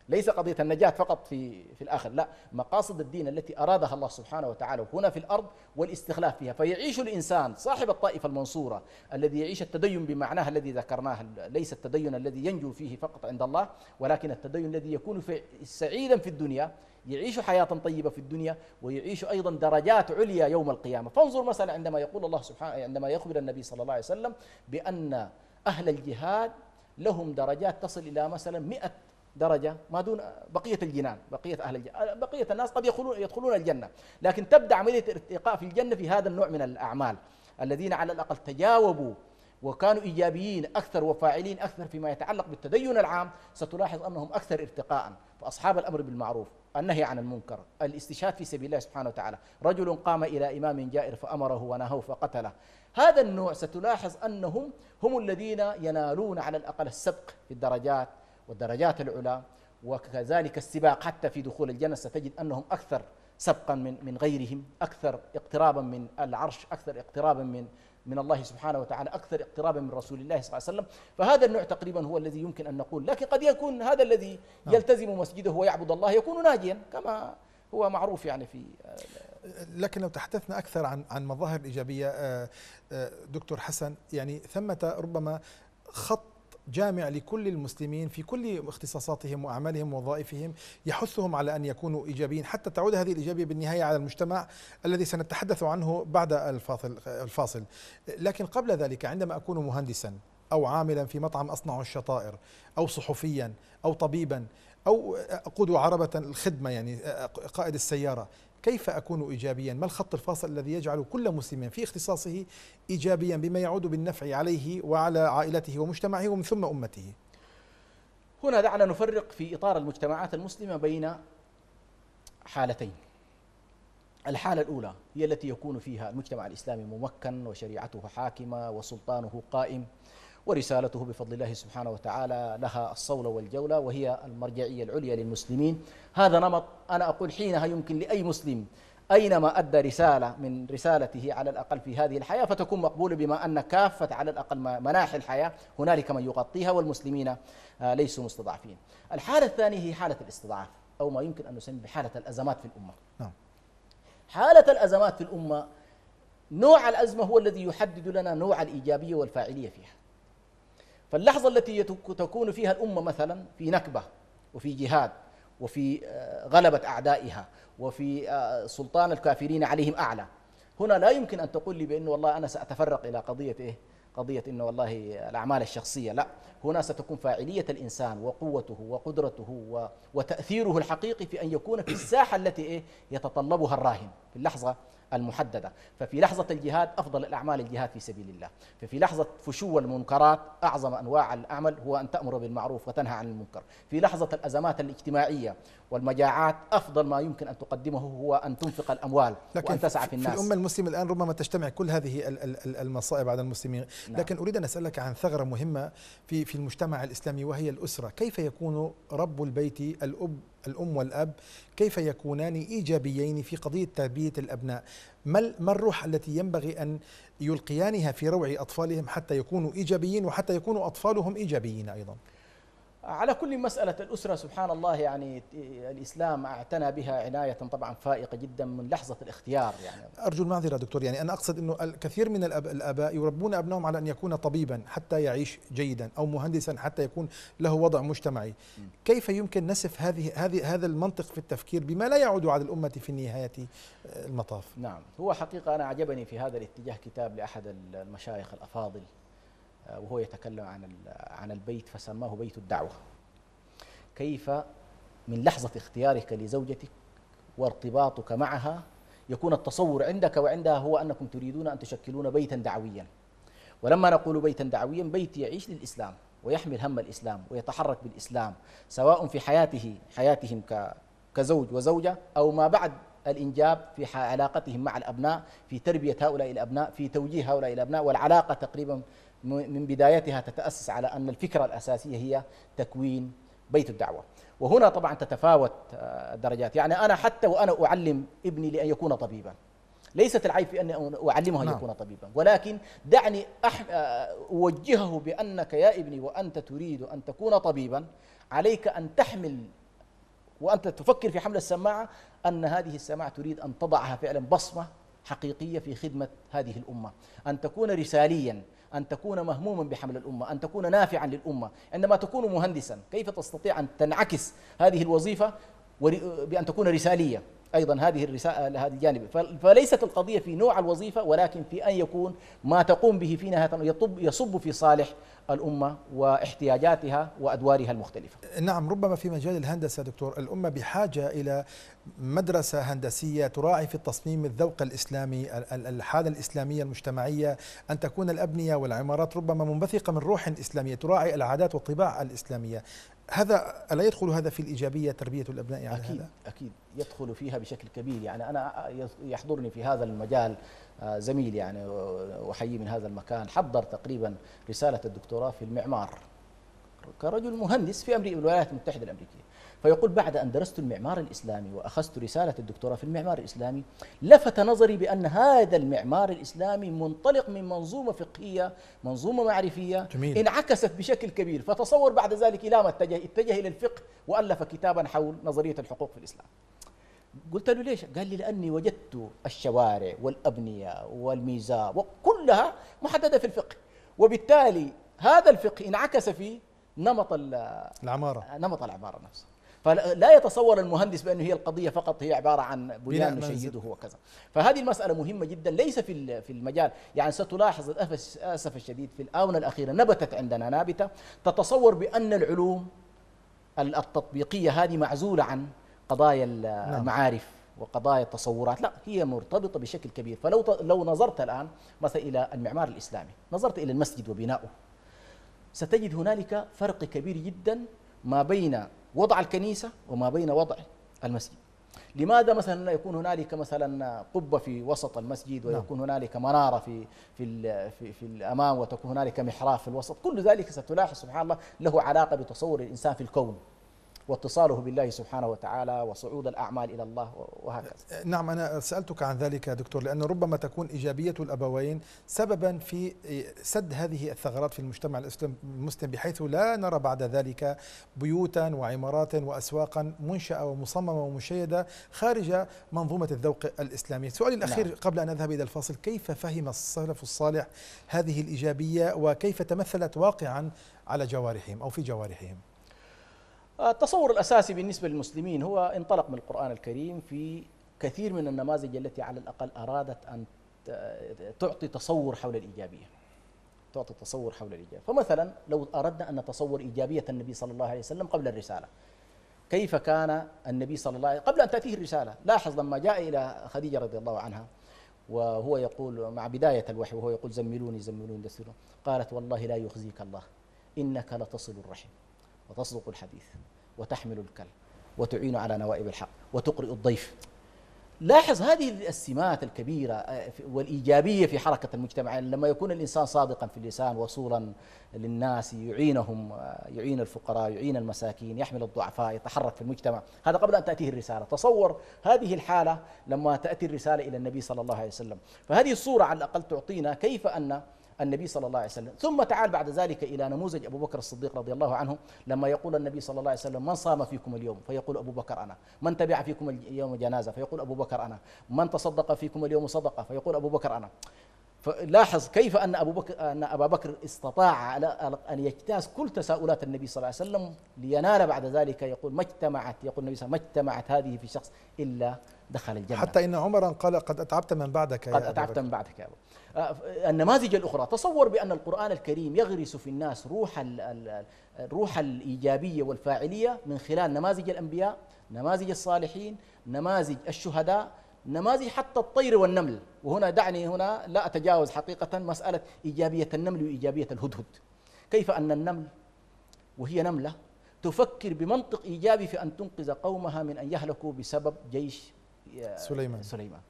ليس قضية النجاة فقط في في الآخر لا مقاصد الدين التي أرادها الله سبحانه وتعالى هنا في الأرض والاستخلاف فيها فيعيش الإنسان صاحب الطائفة المنصورة الذي يعيش التدين بمعناه الذي ذكرناه ليس التدين الذي ينجو فيه فقط عند الله ولكن التدين الذي يكون في سعيدا في الدنيا يعيش حياة طيبة في الدنيا ويعيش أيضا درجات عليا يوم القيامة فانظر مثلا عندما يقول الله سبحانه عندما يخبر النبي صلى الله عليه وسلم بأن أهل الجهاد لهم درجات تصل إلى مثلا مئة درجة ما دون بقية الجنان بقية أهل الجنة أه، بقية الناس قد يدخلون يدخلون الجنة لكن تبدأ عملية الارتقاء في الجنة في هذا النوع من الأعمال الذين على الأقل تجاوبوا وكانوا إيجابيين أكثر وفاعلين أكثر فيما يتعلق بالتدين العام ستلاحظ أنهم أكثر ارتقاء فأصحاب الأمر بالمعروف النهي عن المنكر الاستشهاد في سبيل الله سبحانه وتعالى رجل قام إلى إمام جائر فأمره ونهوه فقتله هذا النوع ستلاحظ أنهم هم الذين ينالون على الأقل السبق في الدرجات والدرجات العلى وكذلك السباق حتى في دخول الجنة ستجد أنهم أكثر سبقا من من غيرهم أكثر اقترابا من العرش أكثر اقترابا من من الله سبحانه وتعالى أكثر اقترابا من رسول الله صلى الله عليه وسلم فهذا النوع تقريبا هو الذي يمكن أن نقول لكن قد يكون هذا الذي نعم. يلتزم مسجده ويعبد الله يكون ناجيا كما هو معروف يعني في لكن لو تحدثنا اكثر عن عن مظاهر ايجابيه آه، آه، دكتور حسن يعني ثمه ربما خط جامع لكل المسلمين في كل اختصاصاتهم واعمالهم ووظائفهم يحثهم على ان يكونوا ايجابيين حتى تعود هذه الايجابيه بالنهايه على المجتمع الذي سنتحدث عنه بعد الفاصل الفاصل لكن قبل ذلك عندما اكون مهندسا او عاملا في مطعم اصنع الشطائر او صحفيا او طبيبا او اقود عربه الخدمه يعني قائد السياره كيف أكون إيجابيا ما الخط الفاصل الذي يجعل كل مسلم في اختصاصه إيجابيا بما يعود بالنفع عليه وعلى عائلته ومجتمعه ومن ثم أمته هنا دعنا نفرق في إطار المجتمعات المسلمة بين حالتين الحالة الأولى هي التي يكون فيها المجتمع الإسلامي ممكن وشريعته حاكمة وسلطانه قائم ورسالته بفضل الله سبحانه وتعالى لها الصولة والجولة وهي المرجعية العليا للمسلمين هذا نمط أنا أقول حينها يمكن لأي مسلم أينما أدى رسالة من رسالته على الأقل في هذه الحياة فتكون مقبولة بما أن كافة على الأقل مناحي الحياة هنالك من يغطيها والمسلمين آه، ليسوا مستضعفين الحالة الثانية هي حالة الاستضعاف أو ما يمكن أن نسمي بحالة الأزمات في الأمة نعم. حالة الأزمات في الأمة نوع الأزمة هو الذي يحدد لنا نوع الإيجابية والفاعلية فيها فاللحظة التي تكون فيها الأمة مثلا في نكبة وفي جهاد وفي آه، غلبة أعدائها وفي آه، سلطان الكافرين عليهم أعلى هنا لا يمكن أن تقول لي بأنه والله أنا سأتفرق إلى قضية إيه؟ قضية إنه والله الأعمال الشخصية لا هنا ستكون فاعلية الإنسان وقوته وقدرته وتأثيره الحقيقي في أن يكون في الساحة التي إيه؟ يتطلبها الراهن في اللحظة المحددة ففي لحظة الجهاد أفضل الأعمال الجهاد في سبيل الله ففي لحظة فشو المنكرات أعظم أنواع العمل هو أن تأمر بالمعروف وتنهى عن المنكر في لحظة الأزمات الاجتماعية والمجاعات أفضل ما يمكن أن تقدمه هو أن تنفق الأموال لكن وأن تسعى في الناس في الأمة المسلمة الآن ربما تجتمع كل هذه المصائب على المسلمين نعم. لكن أريد أن أسألك عن ثغرة مهمة في في المجتمع الإسلامي وهي الأسرة كيف يكون رب البيت الأب الأم والأب كيف يكونان إيجابيين في قضية تربية الأبناء ما, الروح التي ينبغي أن يلقيانها في روع أطفالهم حتى يكونوا إيجابيين وحتى يكونوا أطفالهم إيجابيين أيضاً على كل مسألة الأسرة سبحان الله يعني الإسلام اعتنى بها عناية طبعا فائقة جدا من لحظة الاختيار يعني أرجو المعذرة دكتور يعني أنا أقصد أنه الكثير من الأب الآباء يربون أبنائهم على أن يكون طبيبا حتى يعيش جيدا أو مهندسا حتى يكون له وضع مجتمعي كيف يمكن نسف هذه هذه هذا المنطق في التفكير بما لا يعود على الأمة في نهاية آه، المطاف نعم هو حقيقة أنا عجبني في هذا الاتجاه كتاب لأحد المشايخ الأفاضل آه، وهو يتكلم عن عن البيت فسماه بيت الدعوة كيف من لحظة اختيارك لزوجتك وارتباطك معها يكون التصور عندك وعندها هو أنكم تريدون أن تشكلون بيتا دعويا ولما نقول بيتا دعويا بيت يعيش للإسلام ويحمل هم الإسلام ويتحرك بالإسلام سواء في حياته حياتهم كزوج وزوجة أو ما بعد الإنجاب في علاقتهم مع الأبناء في تربية هؤلاء الأبناء في توجيه هؤلاء الأبناء والعلاقة تقريبا من بدايتها تتأسس على أن الفكرة الأساسية هي تكوين بيت الدعوة وهنا طبعا تتفاوت الدرجات آه، يعني أنا حتى وأنا أعلم ابني لأن يكون طبيبا ليست العيب في أن أعلمه أن نعم. يكون طبيبا ولكن دعني آه، أوجهه بأنك يا ابني وأنت تريد أن تكون طبيبا عليك أن تحمل وأنت تفكر في حمل السماعة أن هذه السماعة تريد أن تضعها فعلا بصمة حقيقية في خدمة هذه الأمة أن تكون رساليا أن تكون مهموما بحمل الأمة أن تكون نافعا للأمة عندما تكون مهندسا كيف تستطيع أن تنعكس هذه الوظيفة بأن تكون رسالية ايضا هذه الرساله لهذا الجانب فليست القضيه في نوع الوظيفه ولكن في ان يكون ما تقوم به في نهايه يطب يصب في صالح الامه واحتياجاتها وادوارها المختلفه. نعم ربما في مجال الهندسه دكتور الامه بحاجه الى مدرسه هندسيه تراعي في التصميم الذوق الاسلامي الحاله الاسلاميه المجتمعيه ان تكون الابنيه والعمارات ربما منبثقه من روح اسلاميه تراعي العادات والطباع الاسلاميه. هذا ألا يدخل هذا في الإيجابية تربية الأبناء على أكيد هذا؟ أكيد يدخل فيها بشكل كبير يعني أنا آه، يحضرني في هذا المجال آه، زميل يعني أحييه من هذا المكان حضر تقريبا رسالة الدكتوراه في المعمار كرجل مهندس في الولايات المتحدة الأمريكية فيقول بعد أن درست المعمار الإسلامي وأخذت رسالة الدكتوراه في المعمار الإسلامي لفت نظري بأن هذا المعمار الإسلامي منطلق من منظومة فقهية منظومة معرفية جميل. انعكست بشكل كبير فتصور بعد ذلك إلى ما اتجه اتجه إلى الفقه وألف كتابا حول نظرية الحقوق في الإسلام قلت له ليش؟ قال لي لأني وجدت الشوارع والأبنية والميزاء وكلها محددة في الفقه وبالتالي هذا الفقه انعكس في نمط العمارة نمط العمارة نفسه فلا يتصور المهندس بأنه هي القضية فقط هي عبارة عن بنيان نشيده وكذا فهذه المسألة مهمة جدا ليس في في المجال يعني ستلاحظ للأسف الشديد في الآونة الأخيرة نبتت عندنا نابتة تتصور بأن العلوم التطبيقية هذه معزولة عن قضايا نعم. المعارف وقضايا التصورات لا هي مرتبطة بشكل كبير فلو لو نظرت الآن مثلا إلى المعمار الإسلامي نظرت إلى المسجد وبناؤه ستجد هنالك فرق كبير جدا ما بين وضع الكنيسة وما بين وضع المسجد لماذا مثلا يكون هنالك مثلا قبه في وسط المسجد نعم. ويكون هنالك مناره في في في, في الامام وتكون هنالك محراب في الوسط كل ذلك ستلاحظ سبحان الله له علاقه بتصور الانسان في الكون واتصاله بالله سبحانه وتعالى وصعود الأعمال إلى الله وهكذا أه، نعم أنا سألتك عن ذلك يا دكتور لأن ربما تكون إيجابية الأبوين سببا في إيه، سد هذه الثغرات في المجتمع المسلم بحيث لا نرى بعد ذلك بيوتا وعمارات وأسواقا منشأة ومصممة ومشيدة خارج منظومة الذوق الإسلامي سؤالي الأخير نعم. قبل أن أذهب إلى الفاصل كيف فهم السلف الصالح هذه الإيجابية وكيف تمثلت واقعا على جوارحهم أو في جوارحهم آه، التصور الأساسي بالنسبة للمسلمين هو انطلق من القرآن الكريم في كثير من النماذج التي على الأقل أرادت أن تعطي تصور حول الإيجابية تعطي تصور حول الإيجابية فمثلا لو أردنا أن نتصور إيجابية النبي صلى الله عليه وسلم قبل الرسالة كيف كان النبي صلى الله عليه وسلم قبل أن تأتيه الرسالة لاحظ لما جاء إلى خديجة رضي الله عنها وهو يقول مع بداية الوحي وهو يقول زملوني زملوني قالت والله لا يخزيك الله إنك لتصل الرحم وتصدق الحديث وتحمل الكلب وتعين على نوائب الحق وتقرئ الضيف لاحظ هذه السمات الكبيرة آه، والإيجابية في حركة المجتمع يعني لما يكون الإنسان صادقا في اللسان وصولا للناس يعينهم آه، يعين الفقراء يعين المساكين يحمل الضعفاء يتحرك في المجتمع هذا قبل أن تأتيه الرسالة تصور هذه الحالة لما تأتي الرسالة إلى النبي صلى الله عليه وسلم فهذه الصورة على الأقل تعطينا كيف أن النبي صلى الله عليه وسلم ثم تعال بعد ذلك إلى نموذج أبو بكر الصديق رضي الله عنه لما يقول النبي صلى الله عليه وسلم من صام فيكم اليوم فيقول أبو بكر أنا من تبع فيكم اليوم جنازة فيقول أبو بكر أنا من تصدق فيكم اليوم صدقة فيقول أبو بكر أنا فلاحظ كيف ان ابو بكر ان ابا بكر استطاع ان يجتاز كل تساؤلات النبي صلى الله عليه وسلم لينال بعد ذلك يقول ما اجتمعت يقول النبي صلى الله عليه وسلم ما اجتمعت هذه في شخص الا دخل الجنه حتى ان عمرا قال قد اتعبت من بعدك يا قد اتعبت من بعدك يا ابو آه، النماذج الأخرى تصور بأن القرآن الكريم يغرس في الناس روح الروح الإيجابية والفاعلية من خلال نماذج الأنبياء نماذج الصالحين نماذج الشهداء نماذج حتى الطير والنمل وهنا دعني هنا لا أتجاوز حقيقة مسألة إيجابية النمل وإيجابية الهدهد كيف أن النمل وهي نملة تفكر بمنطق إيجابي في أن تنقذ قومها من أن يهلكوا بسبب جيش آه، سليمان سليمان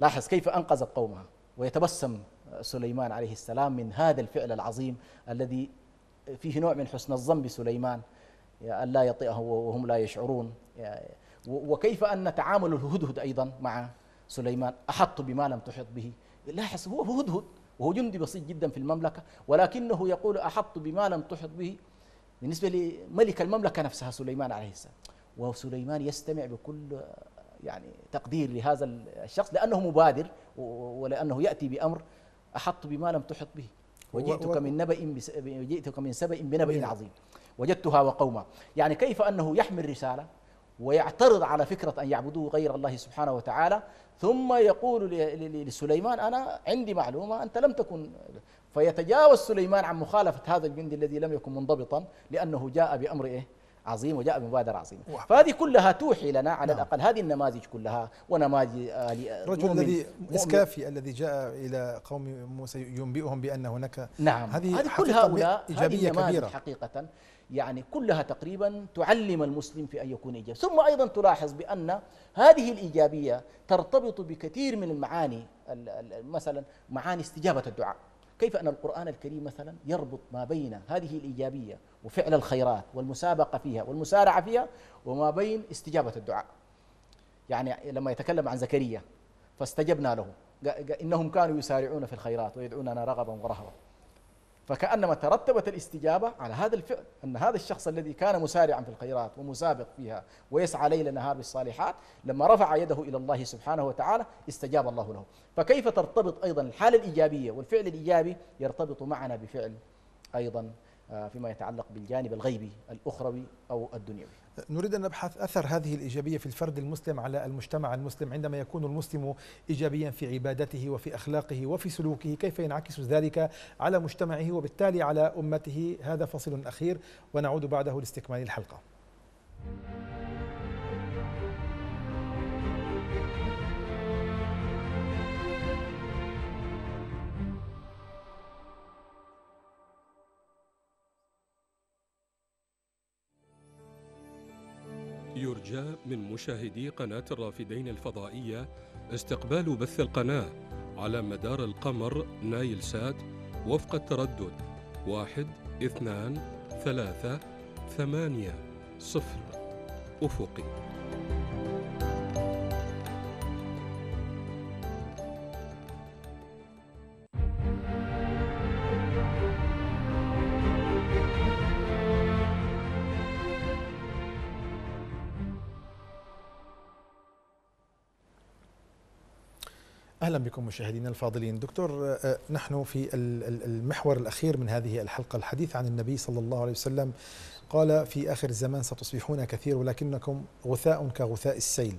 لاحظ كيف أنقذت قومها ويتبسم سليمان عليه السلام من هذا الفعل العظيم الذي فيه نوع من حسن الظن بسليمان أن لا يطئه وهم لا يشعرون وكيف أن تعامل الهدهد أيضا مع سليمان أحط بما لم تحط به لاحظ هو هدهد وهو جندي بسيط جدا في المملكة ولكنه يقول أحط بما لم تحط به بالنسبة لملك المملكة نفسها سليمان عليه السلام وسليمان يستمع بكل يعني تقدير لهذا الشخص لأنه مبادر ولأنه يأتي بأمر أحط بما لم تحط به وجئتك من نبأ وجئتك من سبأ بنبأ نعم. عظيم وجدتها وقوما يعني كيف أنه يحمل رسالة ويعترض على فكرة أن يعبدوه غير الله سبحانه وتعالى ثم يقول لسليمان أنا عندي معلومة أنت لم تكن فيتجاوز سليمان عن مخالفة هذا الجندي الذي لم يكن منضبطا لأنه جاء بأمر إيه عظيم وجاء بمبادرة عظيمة فهذه كلها توحي لنا على نعم. الأقل هذه النماذج كلها ونماذج الرجل آه، آه، الذي إسكافي الذي جاء إلى قوم موسى ينبئهم بأن هناك نعم هذه, هذه كل هؤلاء إيجابية هذه كبيرة حقيقة يعني كلها تقريبا تعلم المسلم في أن يكون إيجابي ثم أيضا تلاحظ بأن هذه الإيجابية ترتبط بكثير من المعاني مثلا معاني استجابة الدعاء كيف أن القرآن الكريم مثلا يربط ما بين هذه الإيجابية وفعل الخيرات والمسابقة فيها والمسارعة فيها وما بين استجابة الدعاء يعني لما يتكلم عن زكريا فاستجبنا له إنهم كانوا يسارعون في الخيرات ويدعوننا رغبا ورهبا فكأنما ترتبت الاستجابة على هذا الفعل أن هذا الشخص الذي كان مسارعا في الخيرات ومسابق فيها ويسعى ليل نهار بالصالحات لما رفع يده إلى الله سبحانه وتعالى استجاب الله له فكيف ترتبط أيضا الحالة الإيجابية والفعل الإيجابي يرتبط معنا بفعل أيضا آه، فيما يتعلق بالجانب الغيبي الأخروي أو الدنيوي نريد أن نبحث أثر هذه الإيجابية في الفرد المسلم على المجتمع المسلم عندما يكون المسلم إيجابيا في عبادته وفي أخلاقه وفي سلوكه كيف ينعكس ذلك على مجتمعه وبالتالي على أمته هذا فصل أخير ونعود بعده لاستكمال الحلقة من مشاهدي قناة الرافدين الفضائية استقبال بث القناة على مدار القمر نايل سات وفق التردد واحد اثنان ثلاثة ثمانية صفر أفقي اهلا بكم مشاهدينا الفاضلين دكتور آه، نحن في المحور الاخير من هذه الحلقه الحديث عن النبي صلى الله عليه وسلم قال في اخر الزمان ستصبحون كثير ولكنكم غثاء كغثاء السيل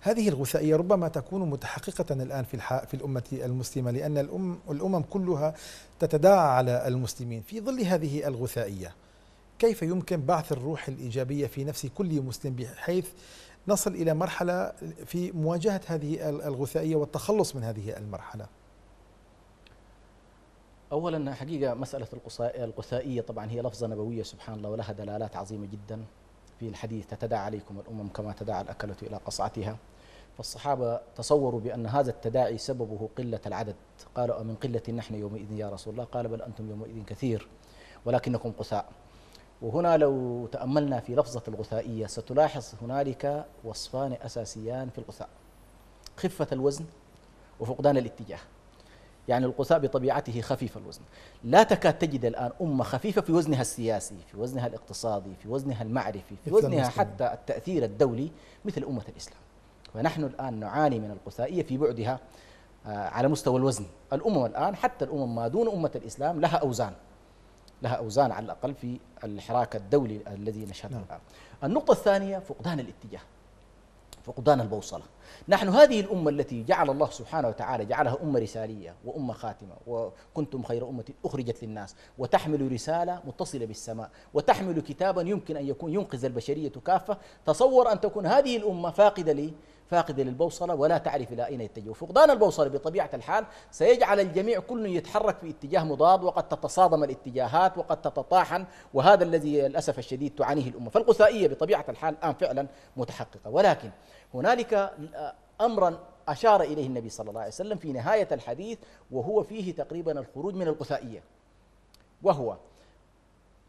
هذه الغثائيه ربما تكون متحققه الان في في الامه المسلمه لان الأم الامم كلها تتداعى على المسلمين في ظل هذه الغثائيه كيف يمكن بعث الروح الايجابيه في نفس كل مسلم بحيث نصل إلى مرحلة في مواجهة هذه الغثائية والتخلص من هذه المرحلة أولا حقيقة مسألة الغثائية طبعا هي لفظة نبوية سبحان الله ولها دلالات عظيمة جدا في الحديث تتداعى عليكم الأمم كما تداعى الأكلة إلى قصعتها فالصحابة تصوروا بأن هذا التداعي سببه قلة العدد قالوا أمن قلة نحن يومئذ يا رسول الله قال بل أنتم يومئذ كثير ولكنكم قثاء وهنا لو تأملنا في لفظة الغثائية ستلاحظ هنالك وصفان أساسيان في الغثاء خفة الوزن وفقدان الاتجاه يعني القثاء بطبيعته خفيف الوزن لا تكاد تجد الآن أمة خفيفة في وزنها السياسي في وزنها الاقتصادي في وزنها المعرفي في وزنها حتى التأثير الدولي مثل أمة الإسلام ونحن الآن نعاني من القثائية في بعدها آه، على مستوى الوزن الأمم الآن حتى الأمم ما دون أمة الإسلام لها أوزان لها أوزان على الأقل في الحراك الدولي الذي نشهده نعم. الآن النقطة الثانية فقدان الاتجاه فقدان البوصلة نحن هذه الأمة التي جعل الله سبحانه وتعالى جعلها أمة رسالية وأمة خاتمة وكنتم خير أمة أخرجت للناس وتحمل رسالة متصلة بالسماء وتحمل كتابا يمكن أن يكون ينقذ البشرية كافة تصور أن تكون هذه الأمة فاقدة لي فاقدة للبوصلة ولا تعرف إلى أين يتجه فقدان البوصلة بطبيعة الحال سيجعل الجميع كله يتحرك في اتجاه مضاد وقد تتصادم الاتجاهات وقد تتطاحن وهذا الذي للأسف الشديد تعانيه الأمة فالغثائيه بطبيعة الحال الآن فعلا متحققة ولكن هنالك أمرا أشار إليه النبي صلى الله عليه وسلم في نهاية الحديث وهو فيه تقريبا الخروج من الغثائيه وهو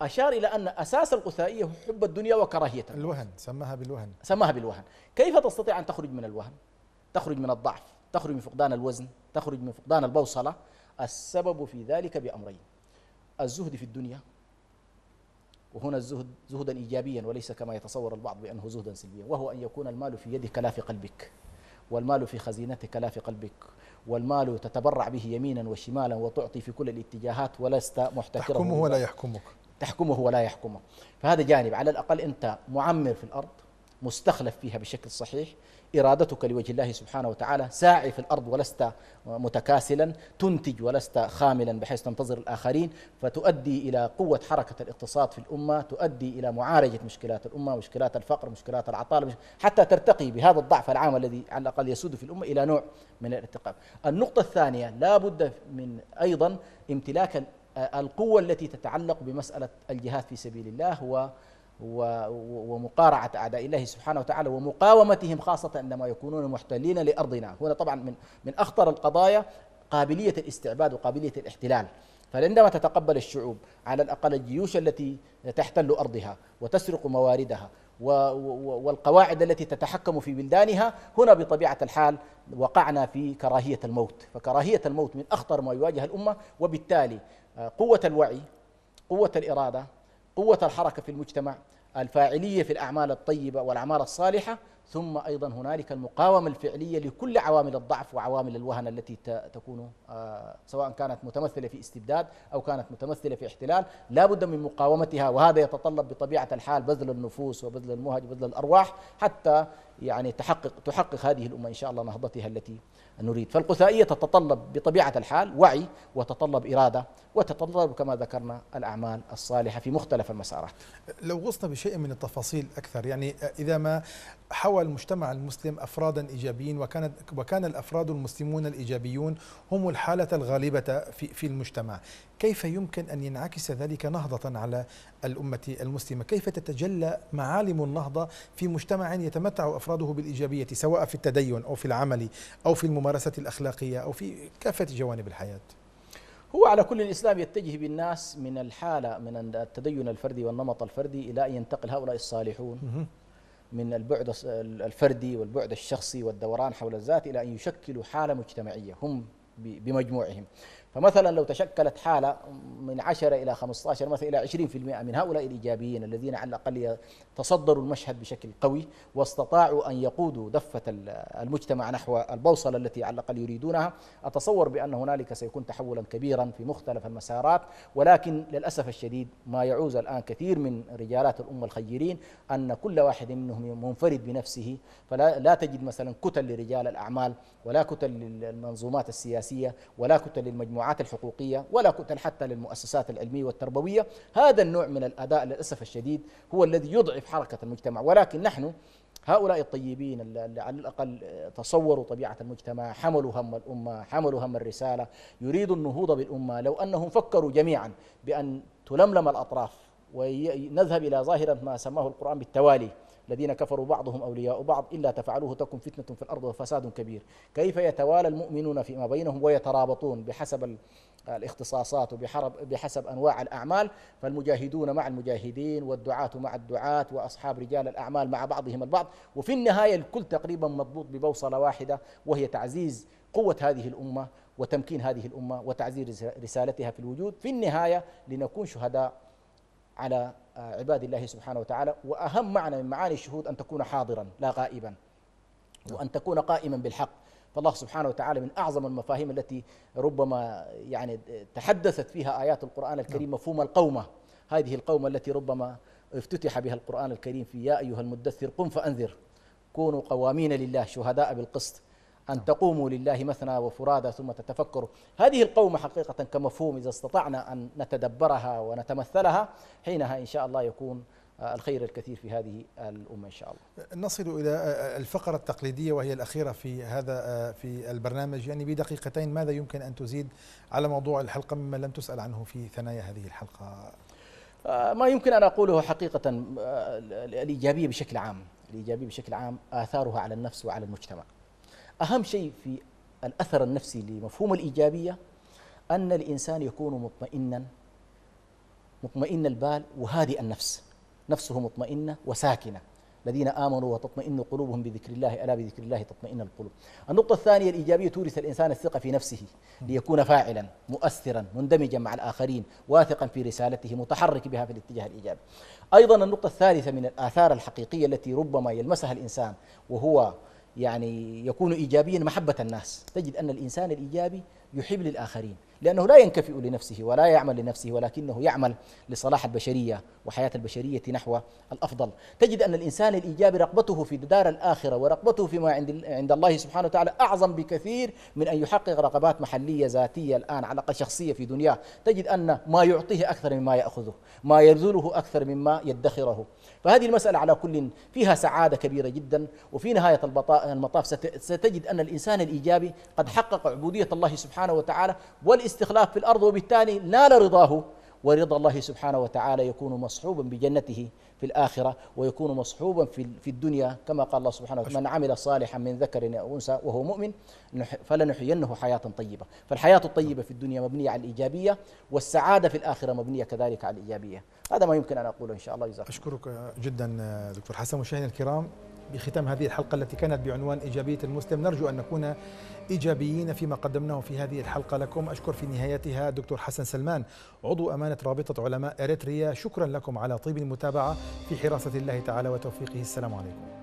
أشار إلى أن أساس القثائية هو حب الدنيا وكراهية الوهن سماها بالوهن سماها بالوهن كيف تستطيع أن تخرج من الوهن تخرج من الضعف تخرج من فقدان الوزن تخرج من فقدان البوصلة السبب في ذلك بأمرين الزهد في الدنيا وهنا الزهد زهدا إيجابيا وليس كما يتصور البعض بأنه زهدا سلبيا وهو أن يكون المال في يدك لا في قلبك والمال في خزينتك لا في قلبك والمال تتبرع به يمينا وشمالا وتعطي في كل الاتجاهات ولست محتكرا تحكمه ولا يحكمك تحكمه ولا يحكمه فهذا جانب على الأقل أنت معمر في الأرض مستخلف فيها بشكل صحيح إرادتك لوجه الله سبحانه وتعالى ساعي في الأرض ولست متكاسلا تنتج ولست خاملا بحيث تنتظر الآخرين فتؤدي إلى قوة حركة الاقتصاد في الأمة تؤدي إلى معالجة مشكلات الأمة مشكلات الفقر مشكلات العطالة حتى ترتقي بهذا الضعف العام الذي على الأقل يسود في الأمة إلى نوع من الارتقاء النقطة الثانية لا بد من أيضا امتلاك آه، القوة التي تتعلق بمسألة الجهاد في سبيل الله و ومقارعة أعداء الله سبحانه وتعالى ومقاومتهم خاصة عندما يكونون محتلين لأرضنا هنا طبعا من, من أخطر القضايا قابلية الاستعباد وقابلية الاحتلال فعندما تتقبل الشعوب على الأقل الجيوش التي تحتل أرضها وتسرق مواردها و و والقواعد التي تتحكم في بلدانها هنا بطبيعة الحال وقعنا في كراهية الموت فكراهية الموت من أخطر ما يواجه الأمة وبالتالي قوة الوعي قوة الإرادة قوة الحركة في المجتمع الفاعلية في الأعمال الطيبة والأعمال الصالحة ثم أيضا هنالك المقاومة الفعلية لكل عوامل الضعف وعوامل الوهن التي تكون آه، سواء كانت متمثلة في استبداد أو كانت متمثلة في احتلال لا بد من مقاومتها وهذا يتطلب بطبيعة الحال بذل النفوس وبذل المهج وبذل الأرواح حتى يعني تحقق تحقق هذه الامه ان شاء الله نهضتها التي نريد، فالقثائيه تتطلب بطبيعه الحال وعي وتتطلب اراده وتتطلب كما ذكرنا الاعمال الصالحه في مختلف المسارات. لو غصنا بشيء من التفاصيل اكثر، يعني اذا ما حوى المجتمع المسلم افرادا ايجابيين وكانت وكان الافراد المسلمون الايجابيون هم الحاله الغالبه في في المجتمع، كيف يمكن أن ينعكس ذلك نهضة على الأمة المسلمة كيف تتجلى معالم النهضة في مجتمع يتمتع أفراده بالإيجابية سواء في التدين أو في العمل أو في الممارسة الأخلاقية أو في كافة جوانب الحياة هو على كل الإسلام يتجه بالناس من الحالة من التدين الفردي والنمط الفردي إلى أن ينتقل هؤلاء الصالحون من البعد الفردي والبعد الشخصي والدوران حول الذات إلى أن يشكلوا حالة مجتمعية هم بمجموعهم فمثلا لو تشكلت حالة من 10 إلى 15 مثلا إلى 20% من هؤلاء الإيجابيين الذين على الأقل تصدروا المشهد بشكل قوي واستطاعوا أن يقودوا دفة المجتمع نحو البوصلة التي على الأقل يريدونها أتصور بأن هنالك سيكون تحولا كبيرا في مختلف المسارات ولكن للأسف الشديد ما يعوز الآن كثير من رجالات الأمة الخيرين أن كل واحد منهم منفرد بنفسه فلا لا تجد مثلا كتل لرجال الأعمال ولا كتل للمنظومات السياسية ولا كتل للمجموعات المجموعات الحقوقية ولا كتل حتى للمؤسسات العلمية والتربوية هذا النوع من الأداء للأسف الشديد هو الذي يضعف حركة المجتمع ولكن نحن هؤلاء الطيبين اللي على الأقل تصوروا طبيعة المجتمع حملوا هم الأمة حملوا هم الرسالة يريدوا النهوض بالأمة لو أنهم فكروا جميعا بأن تلملم الأطراف ونذهب إلى ظاهرة ما سماه القرآن بالتوالي الذين كفروا بعضهم أولياء بعض إلا تفعلوه تكن فتنة في الأرض وفساد كبير كيف يتوالى المؤمنون فيما بينهم ويترابطون بحسب الاختصاصات وبحسب أنواع الأعمال فالمجاهدون مع المجاهدين والدعاة مع الدعاة وأصحاب رجال الأعمال مع بعضهم البعض وفي النهاية الكل تقريبا مضبوط ببوصلة واحدة وهي تعزيز قوة هذه الأمة وتمكين هذه الأمة وتعزيز رسالتها في الوجود في النهاية لنكون شهداء على آه، عباد الله سبحانه وتعالى وأهم معنى من معاني الشهود أن تكون حاضرا لا غائبا وأن تكون قائما بالحق فالله سبحانه وتعالى من أعظم المفاهيم التي ربما يعني تحدثت فيها آيات القرآن الكريم نعم. مفهوم القومة هذه القومة التي ربما افتتح بها القرآن الكريم في يا أيها المدثر قم فأنذر كونوا قوامين لله شهداء بالقسط أن نعم. تقوموا لله مثنى وفرادى ثم تتفكروا هذه القومة حقيقة كمفهوم إذا استطعنا أن نتدبرها ونتمثلها حينها إن شاء الله يكون آه، الخير الكثير في هذه الأمة إن شاء الله نصل إلى آه، آه، الفقرة التقليدية وهي الأخيرة في هذا في البرنامج يعني بدقيقتين ماذا يمكن أن تزيد على موضوع الحلقة مما لم تسأل عنه في ثنايا هذه الحلقة ما يمكن أن أقوله حقيقة الإيجابية بشكل عام الإيجابية بشكل عام آثارها على النفس وعلى المجتمع أهم شيء في الأثر النفسي لمفهوم الإيجابية أن الإنسان يكون مطمئنا مطمئن البال وهادئ النفس نفسه مطمئنة وساكنة الذين آمنوا وتطمئن قلوبهم بذكر الله ألا بذكر الله تطمئن القلوب النقطة الثانية الإيجابية تورث الإنسان الثقة في نفسه ليكون فاعلا مؤثرا مندمجا مع الآخرين واثقا في رسالته متحرك بها في الاتجاه الإيجابي أيضا النقطة الثالثة من الآثار الحقيقية التي ربما يلمسها الإنسان وهو يعني يكون إيجابيا محبة الناس تجد أن الإنسان الإيجابي يحب للآخرين لأنه لا ينكفئ لنفسه ولا يعمل لنفسه ولكنه يعمل لصلاح البشرية وحياة البشرية نحو الأفضل تجد أن الإنسان الإيجابي رغبته في دار الآخرة ورغبته فيما عند, عند الله سبحانه وتعالى أعظم بكثير من أن يحقق رغبات محلية ذاتية الآن على الأقل شخصية في دنياه تجد أن ما يعطيه أكثر مما يأخذه ما يبذله أكثر مما يدخره فهذه المسألة على كل فيها سعادة كبيرة جدا وفي نهاية المطاف ستجد أن الإنسان الإيجابي قد حقق عبودية الله سبحانه سبحانه وتعالى والاستخلاف في الارض وبالتالي نال رضاه ورضا الله سبحانه وتعالى يكون مصحوبا بجنته في الآخرة ويكون مصحوبا في في الدنيا كما قال الله سبحانه وتعالى من عمل صالحا من ذكر أو أنثى وهو مؤمن فلنحيينه حياة طيبة فالحياة الطيبة في الدنيا مبنية على الإيجابية والسعادة في الآخرة مبنية كذلك على الإيجابية هذا ما يمكن أن أقوله إن شاء الله جزاكم أشكرك جدا دكتور حسن مشاهدينا الكرام بختام هذه الحلقة التي كانت بعنوان إيجابية المسلم نرجو أن نكون إيجابيين فيما قدمناه في هذه الحلقة لكم أشكر في نهايتها دكتور حسن سلمان عضو أمانة رابطة علماء إريتريا شكرا لكم على طيب المتابعة في حراسة الله تعالى وتوفيقه السلام عليكم